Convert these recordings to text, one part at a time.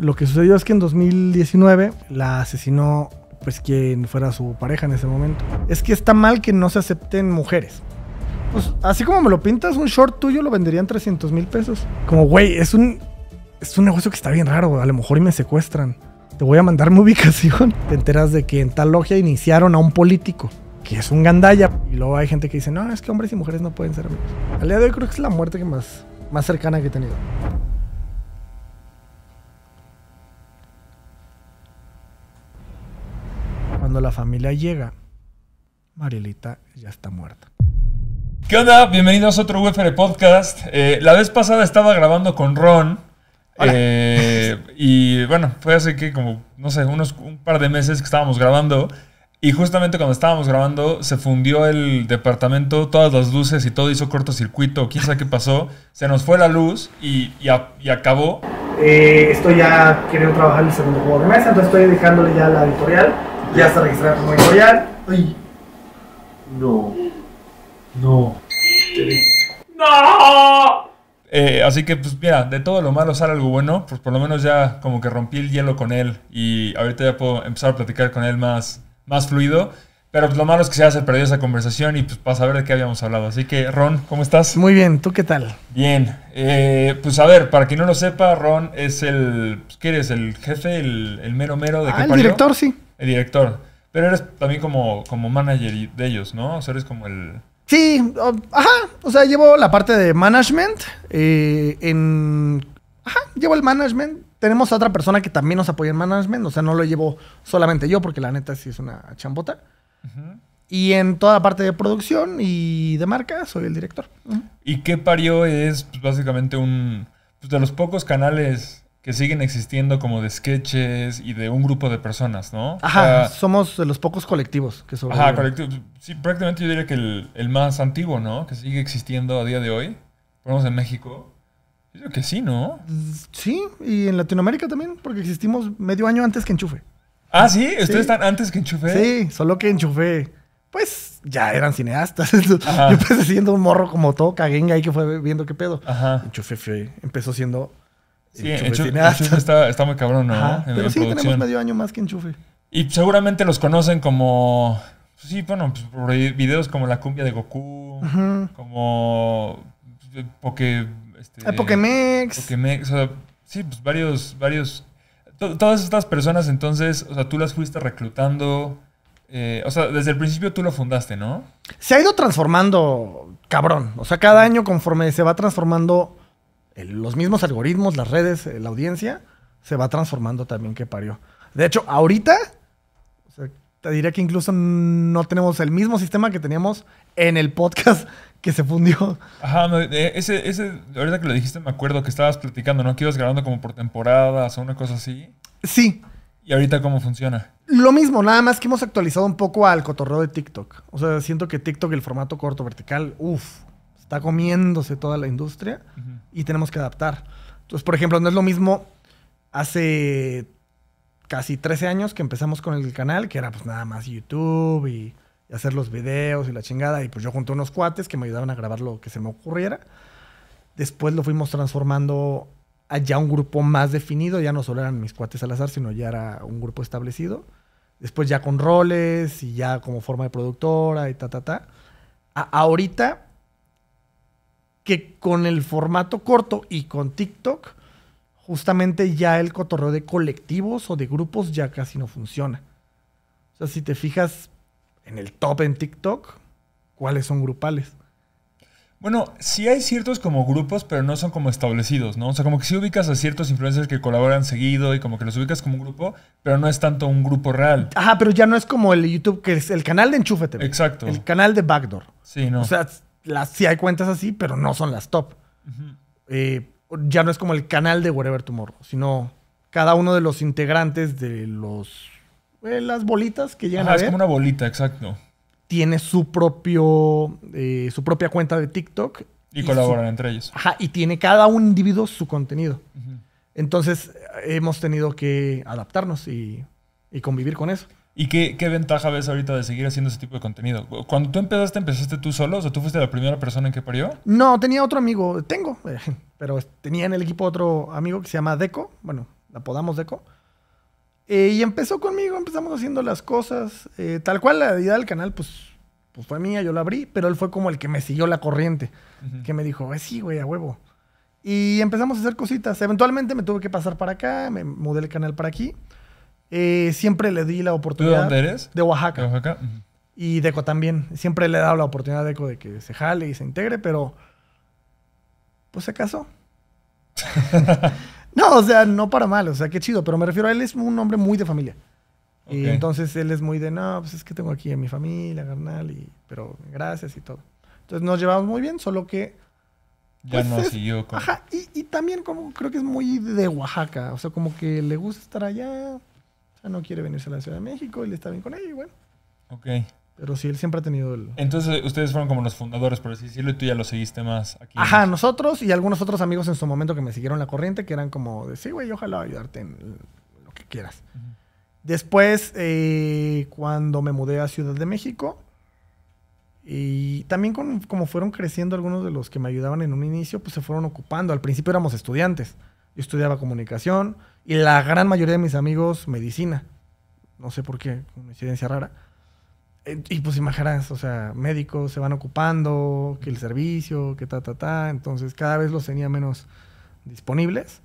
Lo que sucedió es que en 2019 la asesinó pues quien fuera su pareja en ese momento. Es que está mal que no se acepten mujeres. Pues así como me lo pintas, un short tuyo lo venderían 300 mil pesos. Como, güey, es un, es un negocio que está bien raro, a lo mejor y me secuestran. Te voy a mandar mi ubicación. Te enteras de que en tal logia iniciaron a un político, que es un gandaya. Y luego hay gente que dice, no, es que hombres y mujeres no pueden ser amigos. Al día de hoy creo que es la muerte que más, más cercana que he tenido. Cuando la familia llega, Marielita ya está muerta. ¿Qué onda? Bienvenidos a otro UFR Podcast. Eh, la vez pasada estaba grabando con Ron. Eh, y bueno, fue hace que como, no sé, unos un par de meses que estábamos grabando. Y justamente cuando estábamos grabando, se fundió el departamento, todas las luces y todo hizo cortocircuito, quién sabe qué pasó. Se nos fue la luz y, acabó. Eh, estoy ya, queriendo trabajar el segundo juego de entonces estoy dejándole ya la editorial ya está registrado como editorial. Ay. No. No. No. Eh, así que, pues mira, de todo lo malo sale algo bueno. Pues por lo menos ya como que rompí el hielo con él. Y ahorita ya puedo empezar a platicar con él más, más fluido. Pero pues, lo malo es que se hace perdido esa conversación y pues para saber de qué habíamos hablado. Así que, Ron, ¿cómo estás? Muy bien, ¿tú qué tal? Bien. Eh, pues a ver, para quien no lo sepa, Ron es el. ¿Quieres? eres? ¿El jefe? ¿El, mero mero de ah, el director, sí. El director. Pero eres también como, como manager de ellos, ¿no? O sea, eres como el... Sí, oh, ajá. O sea, llevo la parte de management eh, en... Ajá, llevo el management. Tenemos a otra persona que también nos apoya en management. O sea, no lo llevo solamente yo, porque la neta sí es una chambota. Y en toda la parte de producción y de marca, soy el director. ¿Y qué parió? Es pues, básicamente un... Pues, de los pocos canales que siguen existiendo como de sketches y de un grupo de personas, ¿no? Ajá, somos de los pocos colectivos que sobreviven. Ajá, colectivos. Sí, prácticamente yo diría que el, más antiguo, ¿no? Que sigue existiendo a día de hoy. Vamos en México. Yo creo que sí, ¿no? Sí, y en Latinoamérica también, porque existimos medio año antes que Enchufe. Ah, sí, ustedes están antes que Enchufe. Sí, solo que Enchufe, pues ya eran cineastas. Yo empecé siendo un morro como todo caguenga ahí que fue viendo qué pedo. Ajá. Enchufe fue, empezó siendo Sí, enchufe, está, muy cabrón, ¿no? pero sí, tenemos medio año más que enchufe. Y seguramente los conocen como. Pues sí, bueno, pues, videos como la cumbia de Goku, como. Eh, Porque. Este, ah, Pokémex. Pokémex. sí, pues varios. varios todas estas personas, entonces, o sea, tú las fuiste reclutando. Eh, o sea, desde el principio tú lo fundaste, ¿no? Se ha ido transformando, cabrón. O sea, cada año conforme se va transformando los mismos algoritmos, las redes, eh, la audiencia, se va transformando también que parió. De hecho, ahorita, te diría que incluso no tenemos el mismo sistema que teníamos en el podcast que se fundió. Ajá, eh, ese, ese, ahorita que lo dijiste me acuerdo que estabas platicando, ¿no? Que ibas grabando como por temporadas o una cosa así. Sí. ¿Y ahorita cómo funciona? Lo mismo, nada más que hemos actualizado un poco al cotorreo de TikTok. O sea, siento que TikTok, el formato corto vertical, uff, está comiéndose toda la industria y tenemos que adaptar. Entonces, por ejemplo, no es lo mismo hace casi 13 años que empezamos con el canal, que era pues nada más YouTube y, hacer los videos y la chingada. Y pues yo junté unos cuates que me ayudaban a grabar lo que se me ocurriera. Después lo fuimos transformando a ya un grupo más definido. Ya no solo eran mis cuates al azar, sino ya era un grupo establecido. Después ya con roles y ya como forma de productora y ta, ta, ta. ahorita que con el formato corto y con TikTok, justamente ya el cotorreo de colectivos o de grupos ya casi no funciona. O sea, si te fijas en el top en TikTok, ¿cuáles son grupales? Bueno, sí hay ciertos como grupos, pero no son como establecidos, ¿no? O sea, como que sí ubicas a ciertos influencers que colaboran seguido y como que los ubicas como un grupo, pero no es tanto un grupo real. Ajá, pero ya no es como el YouTube, que es el canal de Enchúfete. Exacto. El canal de Backdoor. Sí, ¿no? O sea, las, sí hay cuentas así, pero no son las top. Eh, ya no es como el canal de Wherever Tomorrow, sino cada uno de los integrantes de los eh, las bolitas que llegan a ver. Es como una bolita, exacto. Tiene su propio eh, su propia cuenta de TikTok. Y, colaboran entre ellos. Ajá, y tiene cada un individuo su contenido. Entonces hemos tenido que adaptarnos y convivir con eso. ¿Y qué, ventaja ves ahorita de seguir haciendo ese tipo de contenido? Cuando tú empezaste, ¿empezaste tú solo? ¿O sea, tú fuiste la primera persona en que parió? No, tenía otro amigo. Tengo, pero tenía en el equipo otro amigo que se llama Deco. Bueno, la apodamos Deco. Eh, y empezó conmigo, empezamos haciendo las cosas. Eh, tal cual la idea del canal, pues, pues fue mía, yo la abrí, pero él fue como el que me siguió la corriente. Que me dijo, eh, sí, güey, a huevo. Y empezamos a hacer cositas. Eventualmente me tuve que pasar para acá, me mudé el canal para aquí. Eh, siempre le di la oportunidad. ¿De dónde eres? De Oaxaca. Y Deco también. Siempre le he dado la oportunidad a Deco de que se jale y se integre, pero. Pues se casó. no, o sea, no para mal, o sea, qué chido, pero me refiero a él es un hombre muy de familia. Y entonces él es muy de, no, pues es que tengo aquí a mi familia, carnal, pero gracias y todo. Entonces nos llevamos muy bien, solo que. ya pues, no Con... Ajá, y, y también como creo que es muy de Oaxaca, o sea, como que le gusta estar allá no quiere venirse a la Ciudad de México, él está bien con ella y bueno. Ok. Pero sí, él siempre ha tenido el... Entonces, ustedes fueron como los fundadores, por así decirlo, y tú ya lo seguiste más aquí. Ajá, nosotros y algunos otros amigos en su momento que me siguieron la corriente, que eran como de, sí, güey, ojalá ayudarte en lo que quieras. Después, eh, cuando me mudé a Ciudad de México, y también como fueron creciendo algunos de los que me ayudaban en un inicio, pues se fueron ocupando. Al principio éramos estudiantes. Yo estudiaba comunicación, y la gran mayoría de mis amigos medicina. No sé por qué, incidencia rara. Eh, y pues imaginarás, o sea, médicos se van ocupando, que el servicio, que ta, ta, ta. Entonces cada vez los tenía menos disponibles.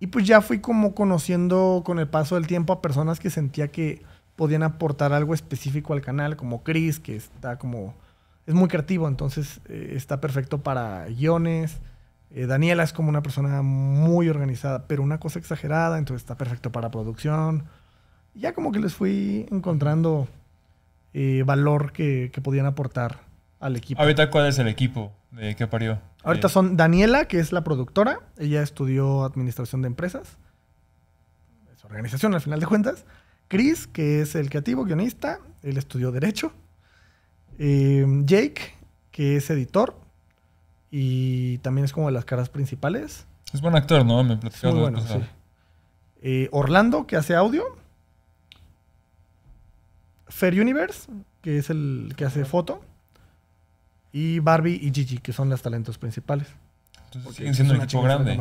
Y pues ya fui como conociendo con el paso del tiempo a personas que sentía que podían aportar algo específico al canal, como Chris, que está como... Es muy creativo, entonces eh, está perfecto para guiones, eh, Daniela es como una persona muy organizada, pero una cosa exagerada, entonces está perfecto para producción. Ya como que les fui encontrando eh, valor que, podían aportar al equipo. Ahorita, ¿cuál es el equipo que parió? Ahorita eh, son Daniela, que es la productora. Ella estudió administración de empresas. Es organización al final de cuentas. Chris, que es el creativo, guionista. Él estudió derecho. Jake, que es editor. Y también es como de las caras principales. Es buen actor, ¿no? Me platicó eh, Orlando, que hace audio. Fair Universe, que es el que hace foto. Y Barbie y Gigi, que son las talentos principales. Entonces siguen siendo un equipo grande.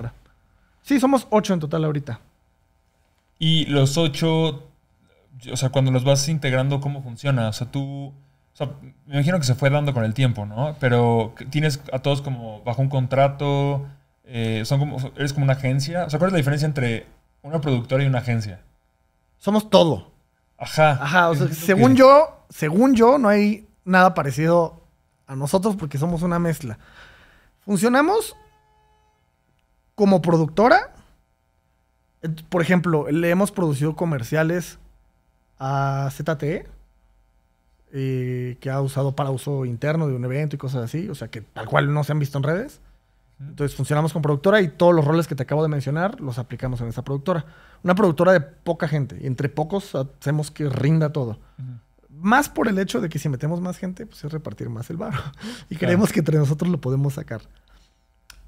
Sí, somos ocho en total ahorita. Y los ocho, o sea, cuando los vas integrando, ¿cómo funciona? O sea, tú o sea, me imagino que se fue dando con el tiempo, ¿no? Pero tienes a todos como bajo un contrato, eh, son como, eres como una agencia. O sea, ¿cuál es la diferencia entre una productora y una agencia? Somos todo. Ajá. Ajá, según yo, según yo, no hay nada parecido a nosotros porque somos una mezcla. Funcionamos como productora. Por ejemplo, le hemos producido comerciales a ZTE eh, que ha usado para uso interno de un evento y cosas así, o sea, que tal cual no se han visto en redes. Entonces funcionamos con productora y todos los roles que te acabo de mencionar los aplicamos en esa productora. Una productora de poca gente y entre pocos hacemos que rinda todo. Más por el hecho de que si metemos más gente, pues es repartir más el barro. Y creemos que entre nosotros lo podemos sacar.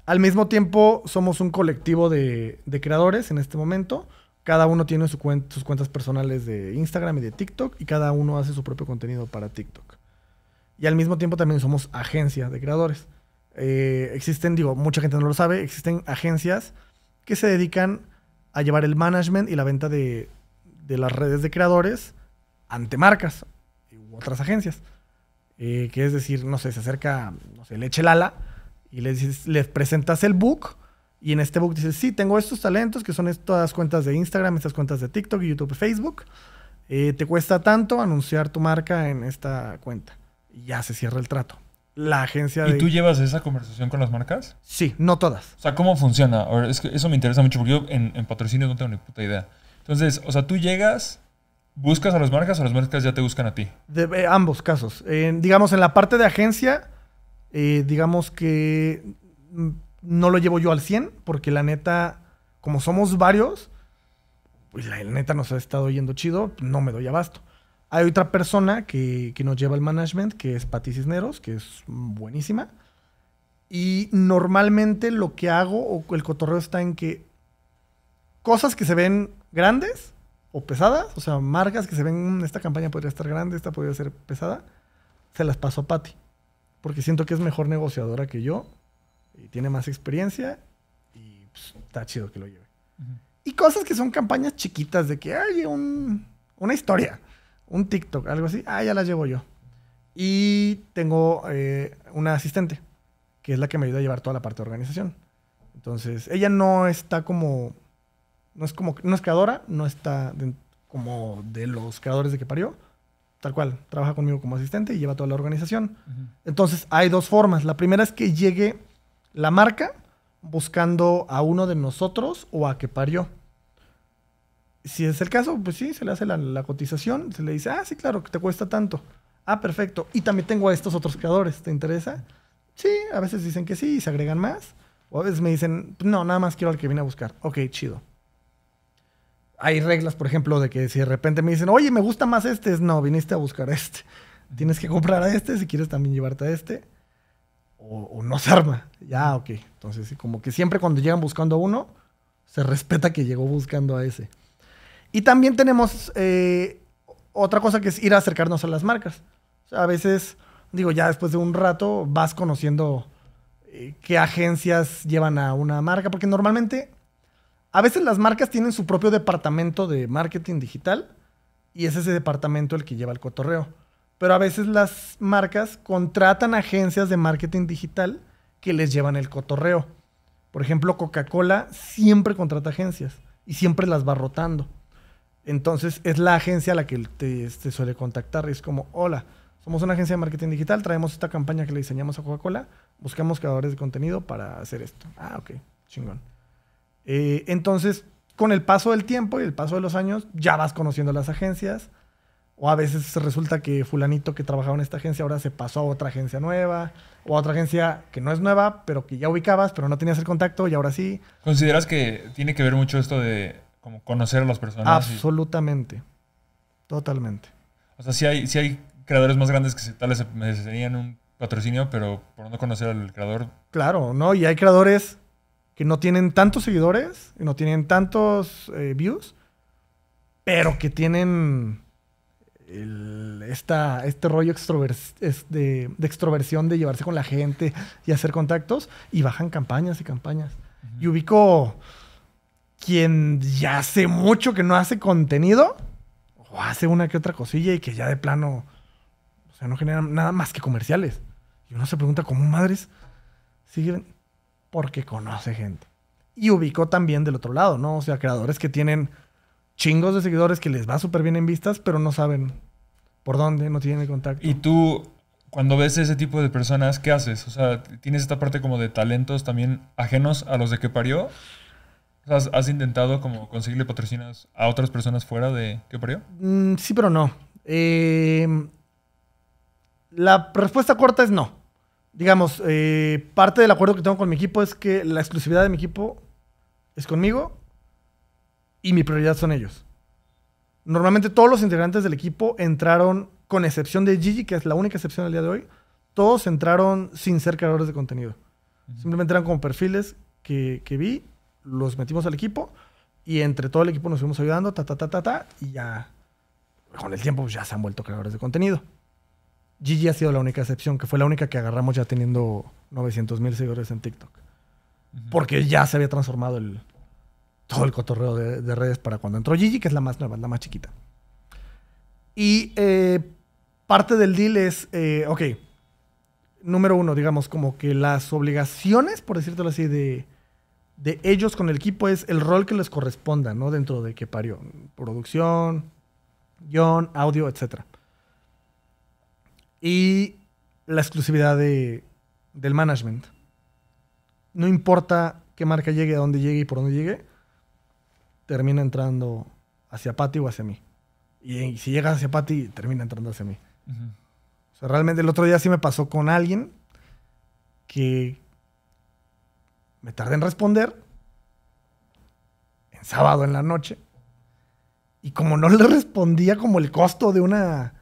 Al mismo tiempo, somos un colectivo de creadores en este momento. Cada uno tiene sus cuentas personales de Instagram y de TikTok y cada uno hace su propio contenido para TikTok. Y al mismo tiempo también somos agencia de creadores. Eh, existen, digo, mucha gente no lo sabe, existen agencias que se dedican a llevar el management y la venta de, las redes de creadores ante marcas u otras agencias. Eh, que es decir, no sé, se acerca, no sé, el ala y les, les presentas el book y en este book dices, sí, tengo estos talentos que son estas cuentas de Instagram, estas cuentas de TikTok, YouTube, Facebook. Eh, te cuesta tanto anunciar tu marca en esta cuenta. Y ya se cierra el trato. La agencia de... ¿Y tú llevas esa conversación con las marcas? Sí, no todas. O sea, ¿cómo funciona? es eso me interesa mucho porque yo en, en patrocinio no tengo ni puta idea. Entonces, o sea, tú llegas, buscas a las marcas o las marcas ya te buscan a ti. De, eh, ambos casos. digamos, en la parte de agencia, eh, digamos que mm, no lo llevo yo al 100, porque la neta, como somos varios, pues la, neta nos ha estado yendo chido, no me doy abasto. Hay otra persona que, que nos lleva el management, que es Pati Cisneros, que es buenísima. Y normalmente lo que hago, o el cotorreo está en que cosas que se ven grandes o pesadas, o sea, marcas que se ven, mm, esta campaña podría estar grande, esta podría ser pesada, se las paso a Patti. Porque siento que es mejor negociadora que yo y tiene más experiencia y pues, está chido que lo lleve. Y cosas que son campañas chiquitas de que hay una historia, un TikTok, algo así, ah, ya la llevo yo. Y tengo eh, una asistente, que es la que me ayuda a llevar toda la parte de organización. Entonces, ella no está como, no es como, no es creadora, no está como de los creadores de que parió, tal cual, trabaja conmigo como asistente y lleva toda la organización. Entonces, hay dos formas. La primera es que llegue la marca buscando a uno de nosotros o a que parió. Si es el caso, pues sí, se le hace la, cotización, se le dice, ah, sí, claro, que te cuesta tanto. Ah, perfecto. Y también tengo a estos otros creadores, ¿te interesa? Sí, a veces dicen que sí y se agregan más. O a veces me dicen, no, nada más quiero al que vine a buscar. Ok, chido. Hay reglas, por ejemplo, de que si de repente me dicen, oye, me gusta más este, no, viniste a buscar este. Tienes que comprar a este si quieres también llevarte a este o, no se arma. Ya, ok. Entonces, como que siempre cuando llegan buscando a uno, se respeta que llegó buscando a ese. Y también tenemos eh, otra cosa que es ir a acercarnos a las marcas. a veces, digo, ya después de un rato vas conociendo eh, qué agencias llevan a una marca, porque normalmente, a veces las marcas tienen su propio departamento de marketing digital y es ese departamento el que lleva el cotorreo pero a veces las marcas contratan agencias de marketing digital que les llevan el cotorreo. Por ejemplo, Coca-Cola siempre contrata agencias y siempre las va rotando. Entonces es la agencia a la que te, este, suele contactar. Y es como, hola, somos una agencia de marketing digital, traemos esta campaña que le diseñamos a Coca-Cola, buscamos creadores de contenido para hacer esto. Ah, ok, chingón. Eh, entonces, con el paso del tiempo y el paso de los años, ya vas conociendo las agencias, o a veces resulta que fulanito que trabajaba en esta agencia ahora se pasó a otra agencia nueva, o a otra agencia que no es nueva, pero que ya ubicabas, pero no tenías el contacto y ahora sí. ¿Consideras que tiene que ver mucho esto de como conocer a las personas? Absolutamente. Totalmente. O sea, sí hay, creadores más grandes que tal vez merecerían un patrocinio, pero por no conocer al creador. Claro, ¿no? Y hay creadores que no tienen tantos seguidores no tienen tantos eh, views, pero que tienen el, esta, este rollo de, extroversión de llevarse con la gente y hacer contactos y bajan campañas y campañas. Y ubico quien ya hace mucho que no hace contenido o hace una que otra cosilla y que ya de plano, o sea, no generan nada más que comerciales. Y uno se pregunta, ¿cómo madres siguen? Porque conoce gente. Y ubico también del otro lado, ¿no? O sea, creadores que tienen chingos de seguidores que les va súper bien en vistas, pero no saben por dónde, no tienen contacto. Y tú, cuando ves ese tipo de personas, ¿qué haces? O sea, ¿tienes esta parte como de talentos también ajenos a los de que parió? ¿Has, intentado como conseguirle patrocinios a otras personas fuera de que parió? Mm, sí, pero no. Eh, la respuesta corta es no. Digamos, eh, parte del acuerdo que tengo con mi equipo es que la exclusividad de mi equipo es conmigo y mi prioridad son ellos. Normalmente todos los integrantes del equipo entraron, con excepción de Gigi, que es la única excepción al día de hoy, todos entraron sin ser creadores de contenido. Simplemente eran como perfiles que, vi, los metimos al equipo y entre todo el equipo nos fuimos ayudando, ta, ta, ta, ta, ta, y ya con el tiempo pues, ya se han vuelto creadores de contenido. Gigi ha sido la única excepción, que fue la única que agarramos ya teniendo 900 mil seguidores en TikTok. Porque ya se había transformado el, todo el cotorreo de, redes para cuando entró Gigi, que es la más nueva, la más chiquita. Y eh, parte del deal es, eh, ok, número uno, digamos, como que las obligaciones, por decírtelo así, de, ellos con el equipo es el rol que les corresponda, ¿no? Dentro de que parió. Producción, guión, audio, etc. Y la exclusividad de, del management. No importa qué marca llegue, a dónde llegue y por dónde llegue, termina entrando hacia Pati o hacia mí. Y si llegas hacia Pati, termina entrando hacia mí. O sea, realmente el otro día sí me pasó con alguien que me tardé en responder en sábado en la noche. Y como no le respondía como el costo de una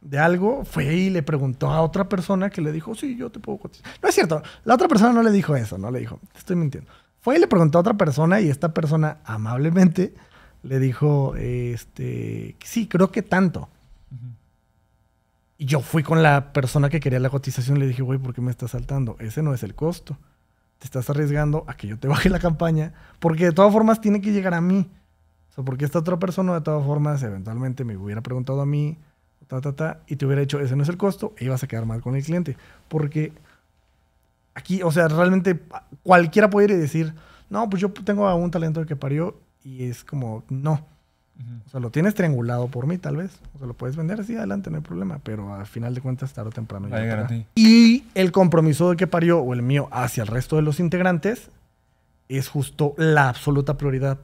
de algo, fue y le preguntó a otra persona que le dijo, sí, yo te puedo cotizar. No es cierto, la otra persona no le dijo eso, no le dijo, te estoy mintiendo. Fue y le preguntó a otra persona y esta persona amablemente le dijo, este, sí, creo que tanto. Y yo fui con la persona que quería la cotización y le dije, güey, ¿por qué me estás saltando? Ese no es el costo. Te estás arriesgando a que yo te baje la campaña, porque de todas formas tiene que llegar a mí. O sea, porque esta otra persona de todas formas eventualmente me hubiera preguntado a mí, ta, ta, ta, y te hubiera dicho, ese no es el costo, y e ibas a quedar mal con el cliente. Porque Aquí, o sea, realmente cualquiera puede ir y decir, no, pues yo tengo un talento que parió y es como, no. O sea, lo tienes triangulado por mí, tal vez. O sea, lo puedes vender así, adelante, no hay problema. Pero al final de cuentas, tarde o temprano. y el compromiso de que parió o el mío hacia el resto de los integrantes es justo la absoluta prioridad.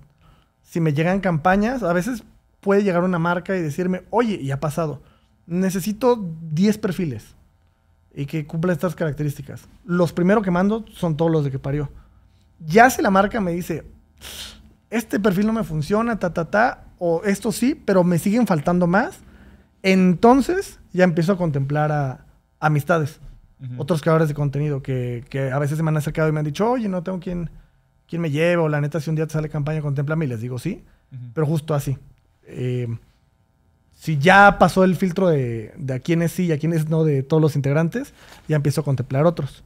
Si me llegan campañas, a veces puede llegar una marca y decirme, oye, y ha pasado, necesito 10 perfiles y que cumpla estas características. Los primeros que mando son todos los de que parió. Ya si la marca me dice, este perfil no me funciona, ta, ta, ta, o esto sí, pero me siguen faltando más, entonces ya empiezo a contemplar a amistades, otros creadores de contenido que, a veces se me han acercado y me han dicho, oye, no tengo quien, quien me lleve, o la neta, si un día te sale campaña, contempla a mí, les digo sí, pero justo así. Eh, si ya pasó el filtro de, de, a quiénes sí y a quiénes no de todos los integrantes, ya empiezo a contemplar otros.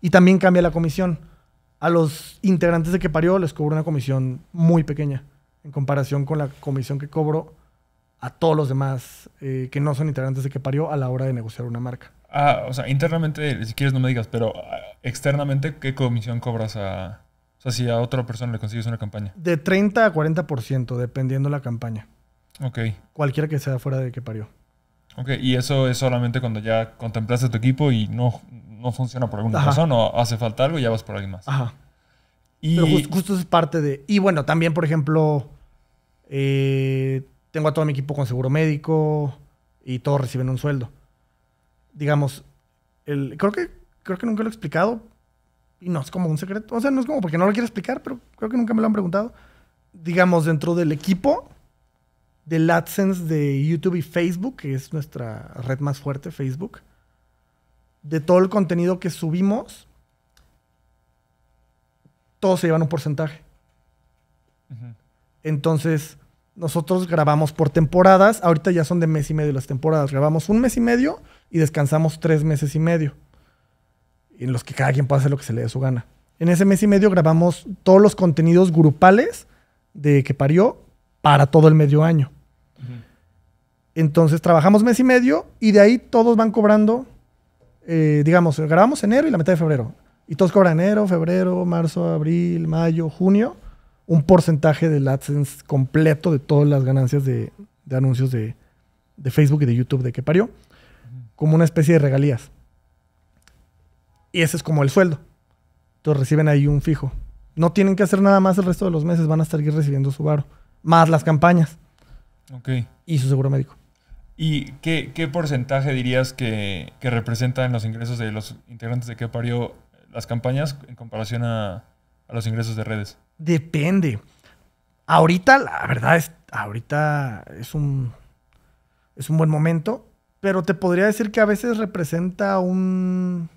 Y también cambia la comisión. A los integrantes de que parió les cobro una comisión muy pequeña en comparación con la comisión que cobro a todos los demás eh, que no son integrantes de que parió a la hora de negociar una marca. Ah, o sea, internamente, si quieres no me digas, pero ah, externamente, ¿qué comisión cobras a... O sea, si a otra persona le consigues una campaña. De 30 a 40%, dependiendo la campaña. Ok. Cualquiera que sea fuera de que parió. Ok, y eso es solamente cuando ya contemplaste tu equipo y no, no funciona por alguna razón o hace falta algo y ya vas por alguien más. Ajá. Y... Pero justo, es parte de. Y bueno, también, por ejemplo, eh, tengo a todo mi equipo con seguro médico y todos reciben un sueldo. Digamos, el, creo, que, creo que nunca lo he explicado y no es como un secreto. O sea, no es como porque no lo quiero explicar, pero creo que nunca me lo han preguntado. Digamos, dentro del equipo del AdSense de YouTube y Facebook, que es nuestra red más fuerte, Facebook, de todo el contenido que subimos, todos se llevan un porcentaje. Entonces, nosotros grabamos por temporadas, ahorita ya son de mes y medio las temporadas, grabamos un mes y medio y descansamos tres meses y medio, en los que cada quien puede hacer lo que se le dé su gana. En ese mes y medio grabamos todos los contenidos grupales de que parió para todo el medio año. Entonces trabajamos mes y medio y de ahí todos van cobrando, eh, digamos, grabamos enero y la mitad de febrero. Y todos cobran enero, febrero, marzo, abril, mayo, junio, un porcentaje del AdSense completo de todas las ganancias de, anuncios de, Facebook y de YouTube de que parió, como una especie de regalías. Y ese es como el sueldo. Entonces reciben ahí un fijo. No tienen que hacer nada más el resto de los meses, van a estar recibiendo su baro, más las campañas. Y su seguro médico. ¿Y qué, porcentaje dirías que, que, representan los ingresos de los integrantes de qué parió las campañas en comparación a, los ingresos de redes? Depende. Ahorita, la verdad es, ahorita es un, es un buen momento, pero te podría decir que a veces representa un...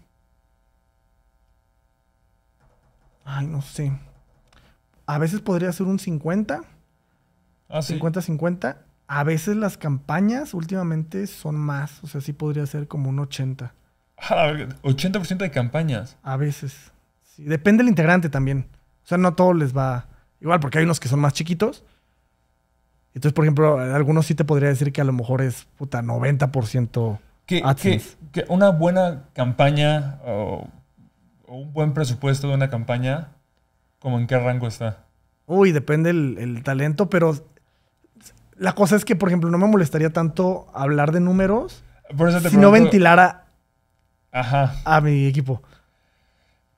Ay, no sé. A veces podría ser un 50. Ah, 50-50. A veces las campañas últimamente son más, o sea, sí podría ser como un 80. Ah, 80% de campañas. A veces. Sí, depende del integrante también. O sea, no todo les va igual, porque hay unos que son más chiquitos. Entonces, por ejemplo, algunos sí te podría decir que a lo mejor es puta 90% que, que, que, una buena campaña o, un buen presupuesto de una campaña, ¿como en qué rango está? Uy, depende el, el talento, pero la cosa es que, por ejemplo, no me molestaría tanto hablar de números por si no ventilara a mi equipo.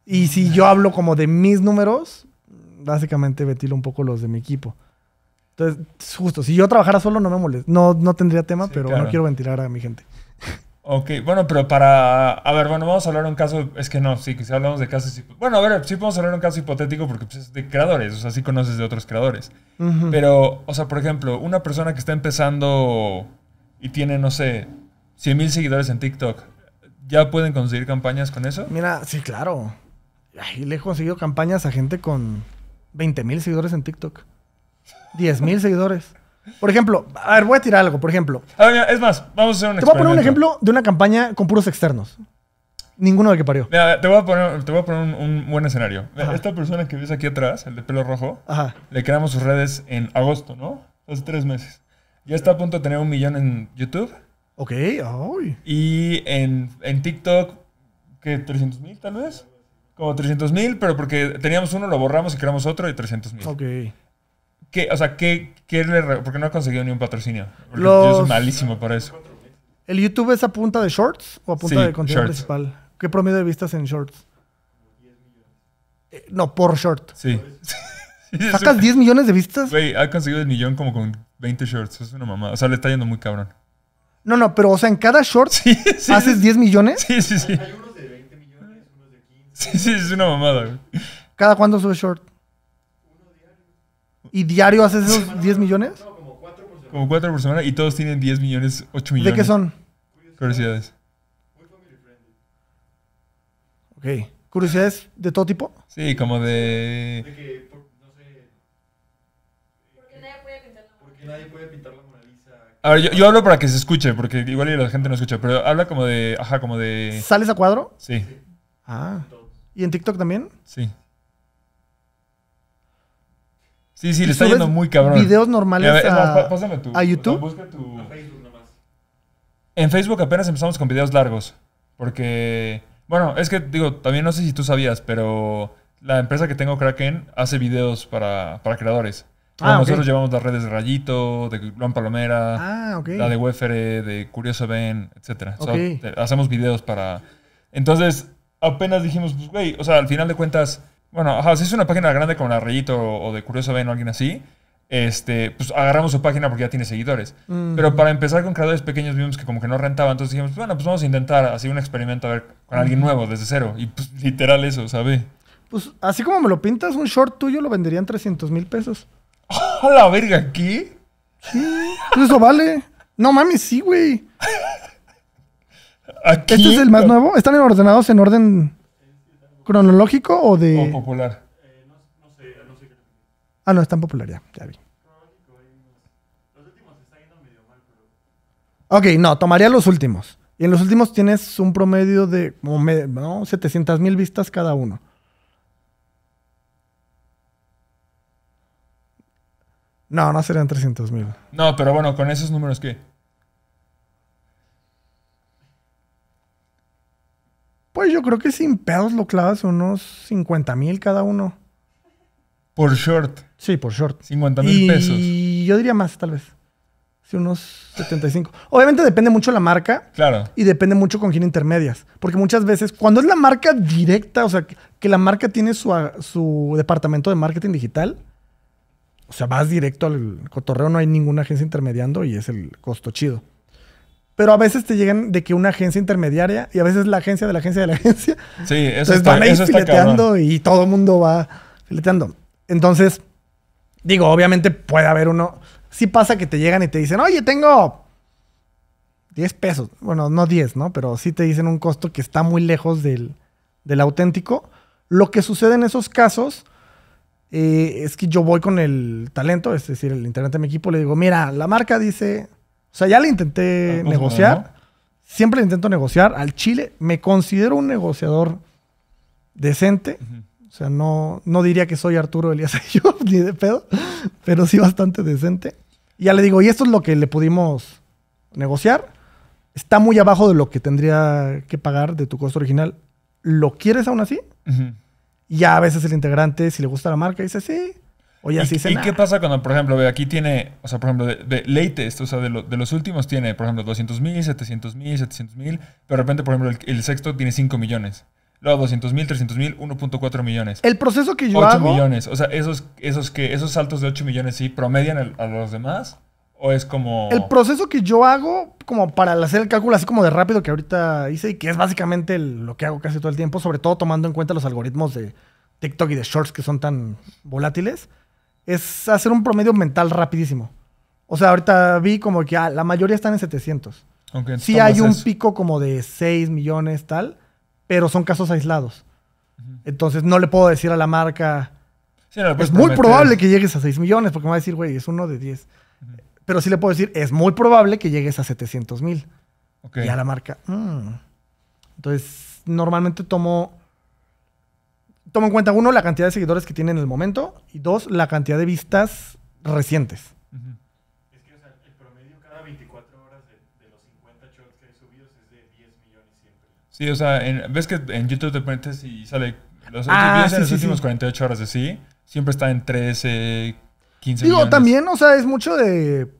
Y si yo hablo como de mis números, básicamente ventilo un poco los de mi equipo. Entonces, justo, si yo trabajara solo no me molesta, no, tendría tema, pero no quiero ventilar a mi gente. Ok, bueno, pero para. A ver, bueno, vamos a hablar de un caso. Es que no, sí, si hablamos de casos. Bueno, a ver, sí podemos hablar de un caso hipotético porque pues, es de creadores, o sea, sí conoces de otros creadores. Pero, o sea, por ejemplo, una persona que está empezando y tiene, no sé, 100 mil seguidores en TikTok, ¿ya pueden conseguir campañas con eso? Mira, sí, claro. le he conseguido campañas a gente con 20 mil seguidores en TikTok, 10 mil seguidores. Por ejemplo, a ver, voy a tirar algo, por ejemplo. es más, vamos a hacer un Te voy a poner un ejemplo de una campaña con puros externos. Ninguno de que parió. te voy a poner, te voy a poner un, buen escenario. Esta persona que ves aquí atrás, el de pelo rojo, le creamos sus redes en agosto, ¿no? Hace tres meses. Ya está a punto de tener un millón en YouTube. Ok, ay. Y en, en TikTok, ¿qué? ¿300 mil tal vez? Como 300 mil, pero porque teníamos uno, lo borramos y creamos otro y 300 mil. Ok. ¿Qué, o sea, ¿qué, le ¿por qué no ha conseguido ni un patrocinio? Es malísimo para eso. ¿El YouTube es a punta de shorts o a punta de contenido principal? ¿Qué promedio de vistas en shorts? 10 eh, millones. no, por short. Sí. ¿Sacas 10 millones de vistas? Güey, ha conseguido el millón como con 20 shorts. Es una mamada. O sea, le está yendo muy cabrón. No, no, pero o sea, en cada short haces 10 millones. Sí, sí, sí. Hay unos de 20 millones, unos de 15. Sí, sí, es una mamada, güey. ¿Cada cuándo sube short? ¿Y diario haces esos 10 millones? No, como 4 por semana. Como 4 por semana y todos tienen 10 millones, 8 millones. ¿De qué son? Curiosidades. Ok. ¿Curiosidades de todo tipo? Sí, como de... De que, por, no sé... ¿Por qué nadie puede pintarlo. la Porque nadie puede pintar la Lisa. A ver, yo, hablo para que se escuche, porque igual la gente no escucha, pero habla como de... Ajá, como de... ¿Sales a cuadro? Sí. sí. Ah. ¿Y en TikTok también? Sí. Sí, sí, le está yendo muy cabrón. Videos normales a, pásame a YouTube. busca tu... Facebook En Facebook apenas empezamos con videos largos. Porque, bueno, es que digo, también no sé si tú sabías, pero la empresa que tengo, Kraken, hace videos para, para creadores. Ah, Nosotros llevamos las redes de Rayito, de Juan Palomera, ah, la de Wefere, de Curioso Ben, etc. hacemos videos para... Entonces, apenas dijimos, pues, güey, o sea, al final de cuentas bueno, si es una página grande como la Rayito o, de Curioso Ben o alguien así, este, pues agarramos su página porque ya tiene seguidores. Mm. Pero para empezar con creadores pequeños vimos que como que no rentaban, entonces dijimos, bueno, pues vamos a intentar hacer un experimento a ver con alguien mm. nuevo desde cero. Y pues literal eso, ¿sabes? Pues así como me lo pintas, un short tuyo lo venderían 300 mil pesos. ¡A la verga! aquí! Sí, pues eso vale. No mames, sí, güey. ¿Este es el más nuevo? Están ordenados en orden ¿Cronológico o de...? popular. no, sé, Ah, no, es tan popular ya, ya vi. Ok, no, tomaría los últimos. Y en los últimos tienes un promedio de como 700 mil vistas cada uno. No, no serían 300 mil. No, pero bueno, con esos números, ¿qué? Pues yo creo que sin pedos lo clavas unos 50 mil cada uno. Por short. Sí, por short. 50 mil pesos. Y yo diría más, tal vez. Sí, unos 75. Obviamente depende mucho la marca. Claro. Y depende mucho con quién intermedias. Porque muchas veces, cuando es la marca directa, o sea, que la marca tiene su, ah, su departamento de marketing digital, o sea, vas directo al cotorreo, no hay ninguna agencia intermediando y es el costo chido pero a veces te llegan de que una agencia intermediaria y a veces la agencia de la agencia de la agencia. Sí, eso Entonces van a fileteando y todo el mundo va fileteando. Entonces, digo, obviamente puede haber uno. Sí pasa que te llegan y te dicen, oye, tengo 10 pesos. Bueno, no 10, ¿no? Pero sí te dicen un costo que está muy lejos del, auténtico. Lo que sucede en esos casos eh, es que yo voy con el talento, es decir, el internet de mi equipo, le digo, mira, la marca dice o sea, ya le intenté ah, negociar. Siempre le intento negociar. Al Chile me considero un negociador decente. O sea, no, no diría que soy Arturo Elías Ayub, ni de pedo, pero sí bastante decente. ya le digo, y esto es lo que le pudimos negociar. Está muy abajo de lo que tendría que pagar de tu costo original. ¿Lo quieres aún así? ya a veces el integrante, si le gusta la marca, dice, sí, Oye, así se ¿Y, qué pasa cuando, por ejemplo, aquí tiene, o sea, por ejemplo, de, latest, o sea, de, de, los últimos tiene, por ejemplo, 200 mil, 700 mil, 700 mil, pero de repente, por ejemplo, el, sexto tiene 5 millones. Luego 200 mil, 300 mil, 1.4 millones. El proceso que yo hago... 8 millones. O sea, esos, esos, que, esos saltos de 8 millones, ¿sí promedian a los demás? ¿O es como...? El proceso que yo hago, como para hacer el cálculo así como de rápido que ahorita hice, y que es básicamente lo que hago casi todo el tiempo, sobre todo tomando en cuenta los algoritmos de TikTok y de Shorts que son tan volátiles, es hacer un promedio mental rapidísimo. O sea, ahorita vi como que ah, la mayoría están en 700. sí hay un pico como de 6 millones, tal, pero son casos aislados. Entonces no le puedo decir a la marca. es muy probable que llegues a 6 millones, porque me va a decir, güey, es uno de 10. Pero sí le puedo decir, es muy probable que llegues a 700 mil. Y a la marca, mm. Entonces, normalmente tomo toma en cuenta, uno, la cantidad de seguidores que tiene en el momento y dos, la cantidad de vistas recientes. Es que, o sea, el promedio cada 24 horas de, los 50 shorts que hay subidos es de 10 millones siempre. Sí, o sea, ves que en YouTube te pones y sale los, ah, en las últimas últimos 48 horas de sí, siempre está en 13, 15 Digo, también, o sea, es mucho de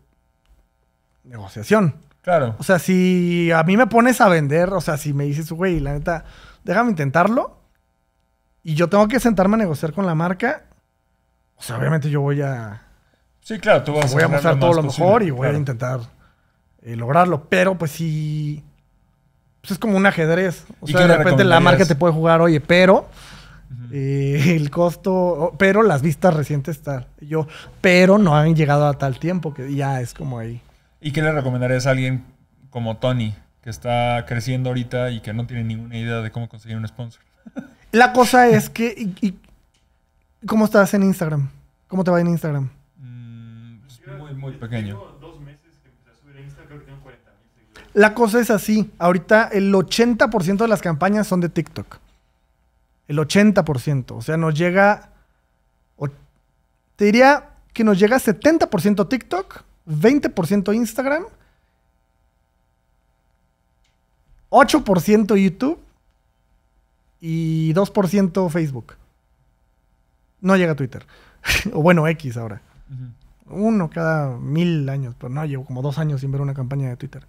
negociación. Claro. O sea, si a mí me pones a vender, o sea, si me dices, güey, la neta, déjame intentarlo y yo tengo que sentarme a negociar con la marca, o sea, obviamente yo voy a. Sí, claro, tú vas a Voy a mostrar todo lo mejor y voy a intentar eh, lograrlo, pero pues sí. Pues es como un ajedrez. O sea, de repente la marca te puede jugar, oye, pero. Eh, el costo, pero las vistas recientes están. Yo, pero no han llegado a tal tiempo que ya es como ahí. ¿Y qué le recomendarías a alguien como Tony, que está creciendo ahorita y que no tiene ninguna idea de cómo conseguir un sponsor? La cosa es que. ¿Cómo estás en Instagram? ¿Cómo te va en Instagram? Mm, muy, muy pequeño. La cosa es así. Ahorita el 80% de las campañas son de TikTok. El 80%. O sea, nos llega. Te diría que nos llega 70% TikTok, 20% Instagram, 8% YouTube y 2% Facebook. No llega a Twitter. o bueno, X ahora. Uno cada mil años, pero no, llevo como dos años sin ver una campaña de Twitter.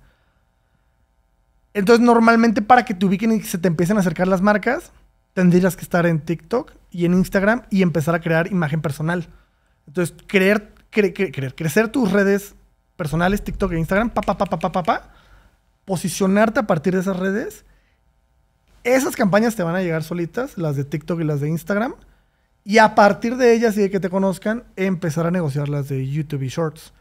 Entonces, normalmente para que te ubiquen y se te empiecen a acercar las marcas, tendrías que estar en TikTok y en Instagram y empezar a crear imagen personal. Entonces, creer, crecer tus redes personales, TikTok e Instagram, pa, pa, pa, pa, pa, pa, pa, posicionarte a partir de esas redes esas campañas te van a llegar solitas, las de TikTok y las de Instagram. Y a partir de ellas y de que te conozcan, empezar a negociar las de YouTube y Shorts.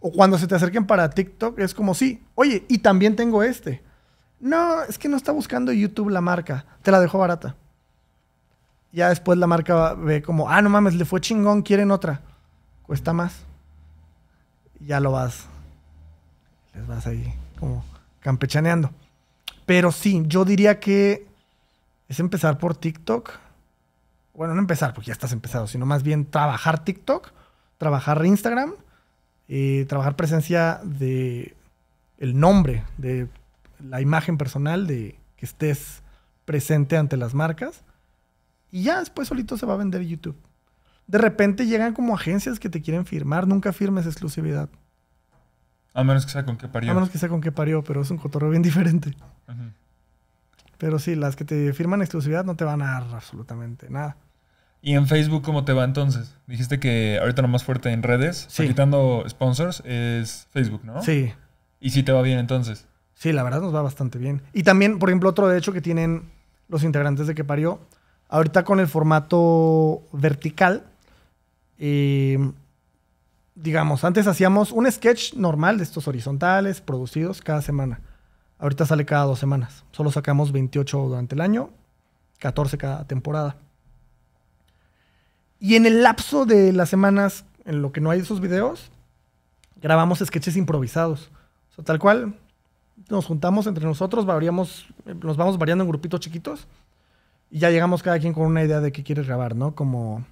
O cuando se te acerquen para TikTok, es como, sí, oye, y también tengo este. No, es que no está buscando YouTube la marca, te la dejó barata. Ya después la marca ve como, ah, no mames, le fue chingón, quieren otra. Cuesta más. Ya lo vas. Les vas ahí como campechaneando. Pero sí, yo diría que es empezar por TikTok. Bueno, no empezar, porque ya estás empezado, sino más bien trabajar TikTok, trabajar Instagram, eh, trabajar presencia de el nombre, de la imagen personal, de que estés presente ante las marcas. Y ya después solito se va a vender YouTube. De repente llegan como agencias que te quieren firmar, nunca firmes exclusividad. A menos que sea con qué parió. A menos que sea con qué parió, pero es un cotorreo bien diferente. Pero sí, las que te firman exclusividad no te van a dar absolutamente nada. ¿Y en Facebook cómo te va entonces? Dijiste que ahorita lo más fuerte en redes, solicitando sponsors, es Facebook, ¿no? Sí. ¿Y si te va bien entonces? Sí, la verdad nos va bastante bien. Y también, por ejemplo, otro de hecho que tienen los integrantes de Que Parió, ahorita con el formato vertical, eh, digamos, antes hacíamos un sketch normal de estos horizontales, producidos cada semana. Ahorita sale cada dos semanas. Solo sacamos 28 durante el año, 14 cada temporada. Y en el lapso de las semanas, en lo que no hay esos videos, grabamos sketches improvisados. O tal cual, nos juntamos entre nosotros, variamos, nos vamos variando en grupitos chiquitos y ya llegamos cada quien con una idea de qué quiere grabar, ¿no? Como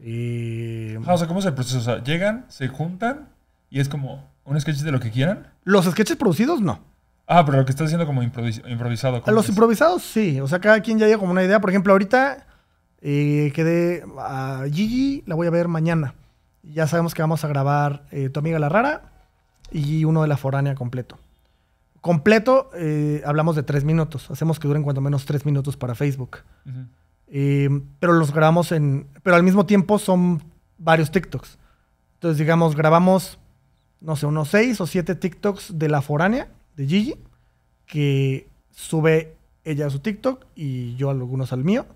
y... Ah, o sea, ¿cómo es el proceso? O sea, llegan, se juntan y es como un sketch de lo que quieran. Los sketches producidos, no. Ah, pero lo que estás haciendo como improvisado. los improvisados, sí. O sea, cada quien ya llega como una idea. Por ejemplo, ahorita eh, quedé a Gigi, la voy a ver mañana. Ya sabemos que vamos a grabar eh, Tu amiga la rara y uno de la foránea completo. Completo, eh, hablamos de tres minutos. Hacemos que duren cuanto menos tres minutos para Facebook. Ajá Em, pero los grabamos en. Pero al mismo tiempo son varios TikToks. Entonces, digamos, grabamos, no sé, unos seis o siete TikToks de la foránea, de Gigi, que sube ella a su TikTok y yo algunos al mío.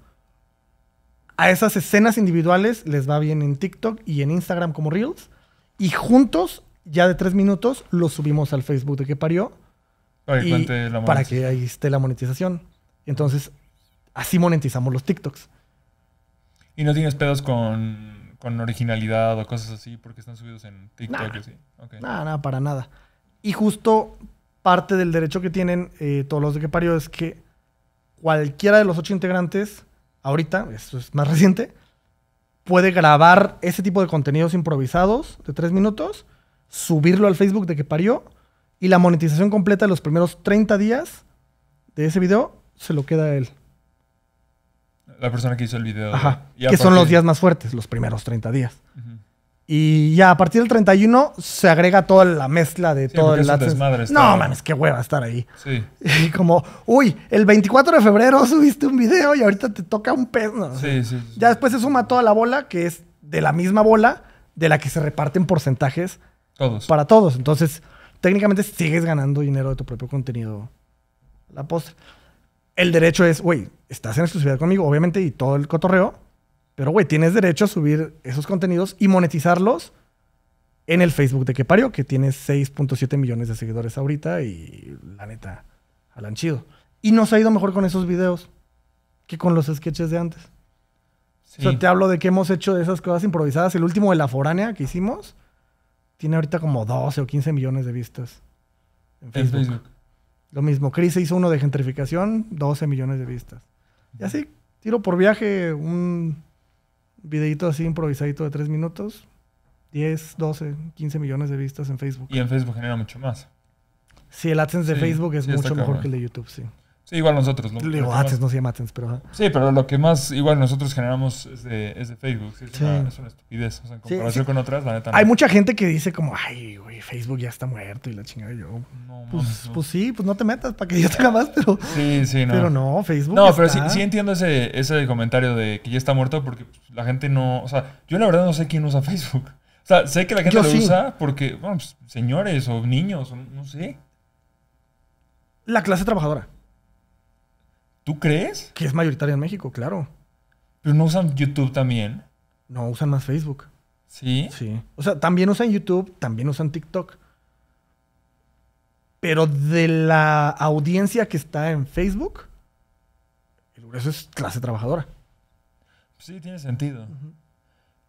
A esas escenas individuales les va bien en TikTok y en Instagram como Reels. Y juntos, ya de tres minutos, los subimos al Facebook de que parió. y para que ahí esté la monetización. Entonces, Así monetizamos los TikToks. ¿Y no tienes pedos con, originalidad o cosas así porque están subidos en TikTok? Nada, nada, para nada. Y justo parte del derecho que tienen eh, todos los de que parió es que cualquiera de los ocho integrantes, ahorita, esto es más reciente, puede grabar ese tipo de contenidos improvisados de tres minutos, subirlo al Facebook de que parió y la monetización completa de los primeros 30 días de ese video se lo queda a él. La persona que hizo el video. Ajá. que son los días más fuertes, los primeros 30 días. Y ya a partir del 31 se agrega toda la mezcla de sí, todo el No mames, qué hueva estar ahí. Sí. Y como, uy, el 24 de febrero subiste un video y ahorita te toca un peso. sí, sí, Ya después se suma toda la bola que es de la misma bola de la que se reparten porcentajes todos. para todos. Entonces, técnicamente sigues ganando dinero de tu propio contenido. La postre el derecho es, güey, estás en exclusividad conmigo, obviamente, y todo el cotorreo, pero, güey, tienes derecho a subir esos contenidos y monetizarlos en el Facebook de Kepario, que tiene 6.7 millones de seguidores ahorita y la neta, alan chido. Y nos ha ido mejor con esos videos que con los sketches de antes. te hablo de que hemos hecho de esas cosas improvisadas. El último de La Foránea que hicimos tiene ahorita como 12 o 15 millones de vistas En Facebook. Lo mismo, Chris hizo uno de gentrificación, 12 millones de vistas. Y así, tiro por viaje, un videito así improvisadito de 3 minutos, 10, 12, 15 millones de vistas en Facebook. Y en Facebook genera mucho más. Sí, el AdSense de Facebook es mucho mejor que el de YouTube, sí igual nosotros. Lo, digo, ah, no se llama pero... Sí, pero lo que más igual nosotros generamos es de, es de Facebook. ¿sí? Es, Una, estupidez. O sea, en comparación con otras, la neta Hay mucha gente que dice como, ay, güey, Facebook ya está muerto y la chingada yo. No, pues, pues sí, pues no te metas para que ya te más, pero... Sí, sí, no. Pero no, Facebook No, pero sí, entiendo ese, ese comentario de que ya está muerto porque pues, la gente no... O sea, yo la verdad no sé quién usa Facebook. O sea, sé que la gente lo usa porque, bueno, pues, señores o niños, o no sé. La clase trabajadora. ¿Tú crees? Que es mayoritaria en México, claro. Pero no usan YouTube también. No, usan más Facebook. ¿Sí? Sí. O sea, también usan YouTube, también usan TikTok. Pero de la audiencia que está en Facebook, eso es clase trabajadora. Sí, tiene sentido.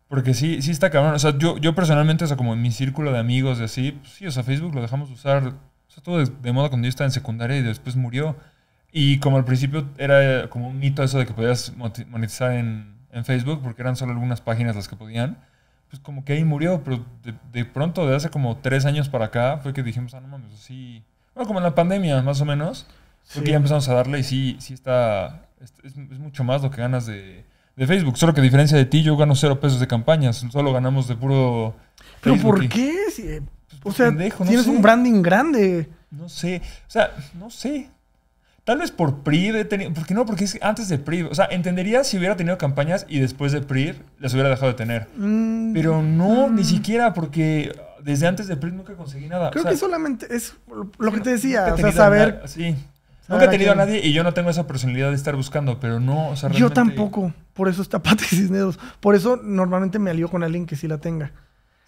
Porque sí, sí está cabrón. O sea, yo, yo personalmente, o sea, como en mi círculo de amigos y así, pues sí, o sea, Facebook lo dejamos usar. O sea, todo de, de moda cuando yo estaba en secundaria y después murió. Y como al principio era eh, como un mito eso de que podías monetizar en, en Facebook, porque eran solo algunas páginas las que podían, pues como que ahí murió, pero de, pronto, de hace como tres años para acá, fue que dijimos, ah, no mames, así... Pues bueno, como en la pandemia, más o menos, porque ya empezamos a darle y sí, sí está, es, mucho más lo que ganas de, de Facebook. Solo que a diferencia de ti, yo gano cero pesos de campañas. Solo ganamos de puro. ¿Pero por qué? Eh, pues o sea, tienes un branding grande. No sé. O sea, no sé. Tal vez por PRI, he tenido, porque no, porque es antes de PRI. O sea, entendería si hubiera tenido campañas y después de PRI las hubiera dejado de tener. Mm, pero no, ni mm. siquiera, porque desde antes de PRI nunca conseguí nada. Creo que solamente es lo que te decía, o sea, saber. sí. Nunca he tenido a nadie y yo no tengo esa personalidad de estar buscando, pero no, o sea, realmente... Yo tampoco, por eso está Pati Cisneros. Por eso normalmente me alío con alguien que sí la tenga.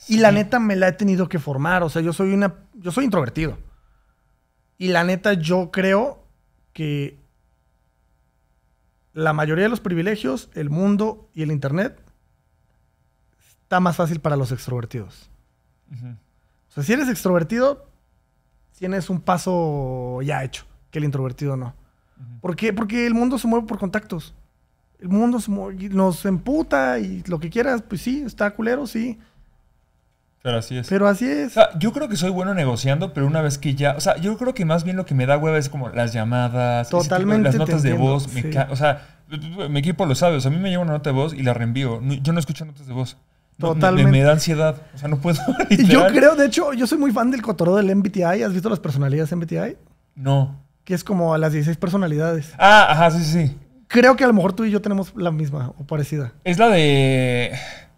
Y la neta me la he tenido que formar, o sea, yo soy una yo soy introvertido. Y la neta yo creo que la mayoría de los privilegios, el mundo y el Internet está más fácil para los extrovertidos. O sea, si eres extrovertido, tienes un paso ya hecho, que el introvertido no. ¿Por qué? Porque el mundo se mueve por contactos. El mundo nos emputa y lo que quieras, pues sí, está culero, sí. Pero así es. Pero así es. yo creo que soy bueno negociando, pero una vez que ya. O sea, yo creo que más bien lo que me da hueva es como las llamadas, Totalmente las notas de voz. o sea, mi equipo lo sabe. O a mí me llega una nota de voz y la reenvío. yo no escucho notas de voz. Totalmente. Me, da ansiedad. O sea, no puedo. yo creo, de hecho, yo soy muy fan del cotorreo del MBTI. ¿Has visto las personalidades MBTI? No. Que es como a las 16 personalidades. Ah, ajá, sí, sí. Creo que a lo mejor tú y yo tenemos la misma o parecida. Es la de.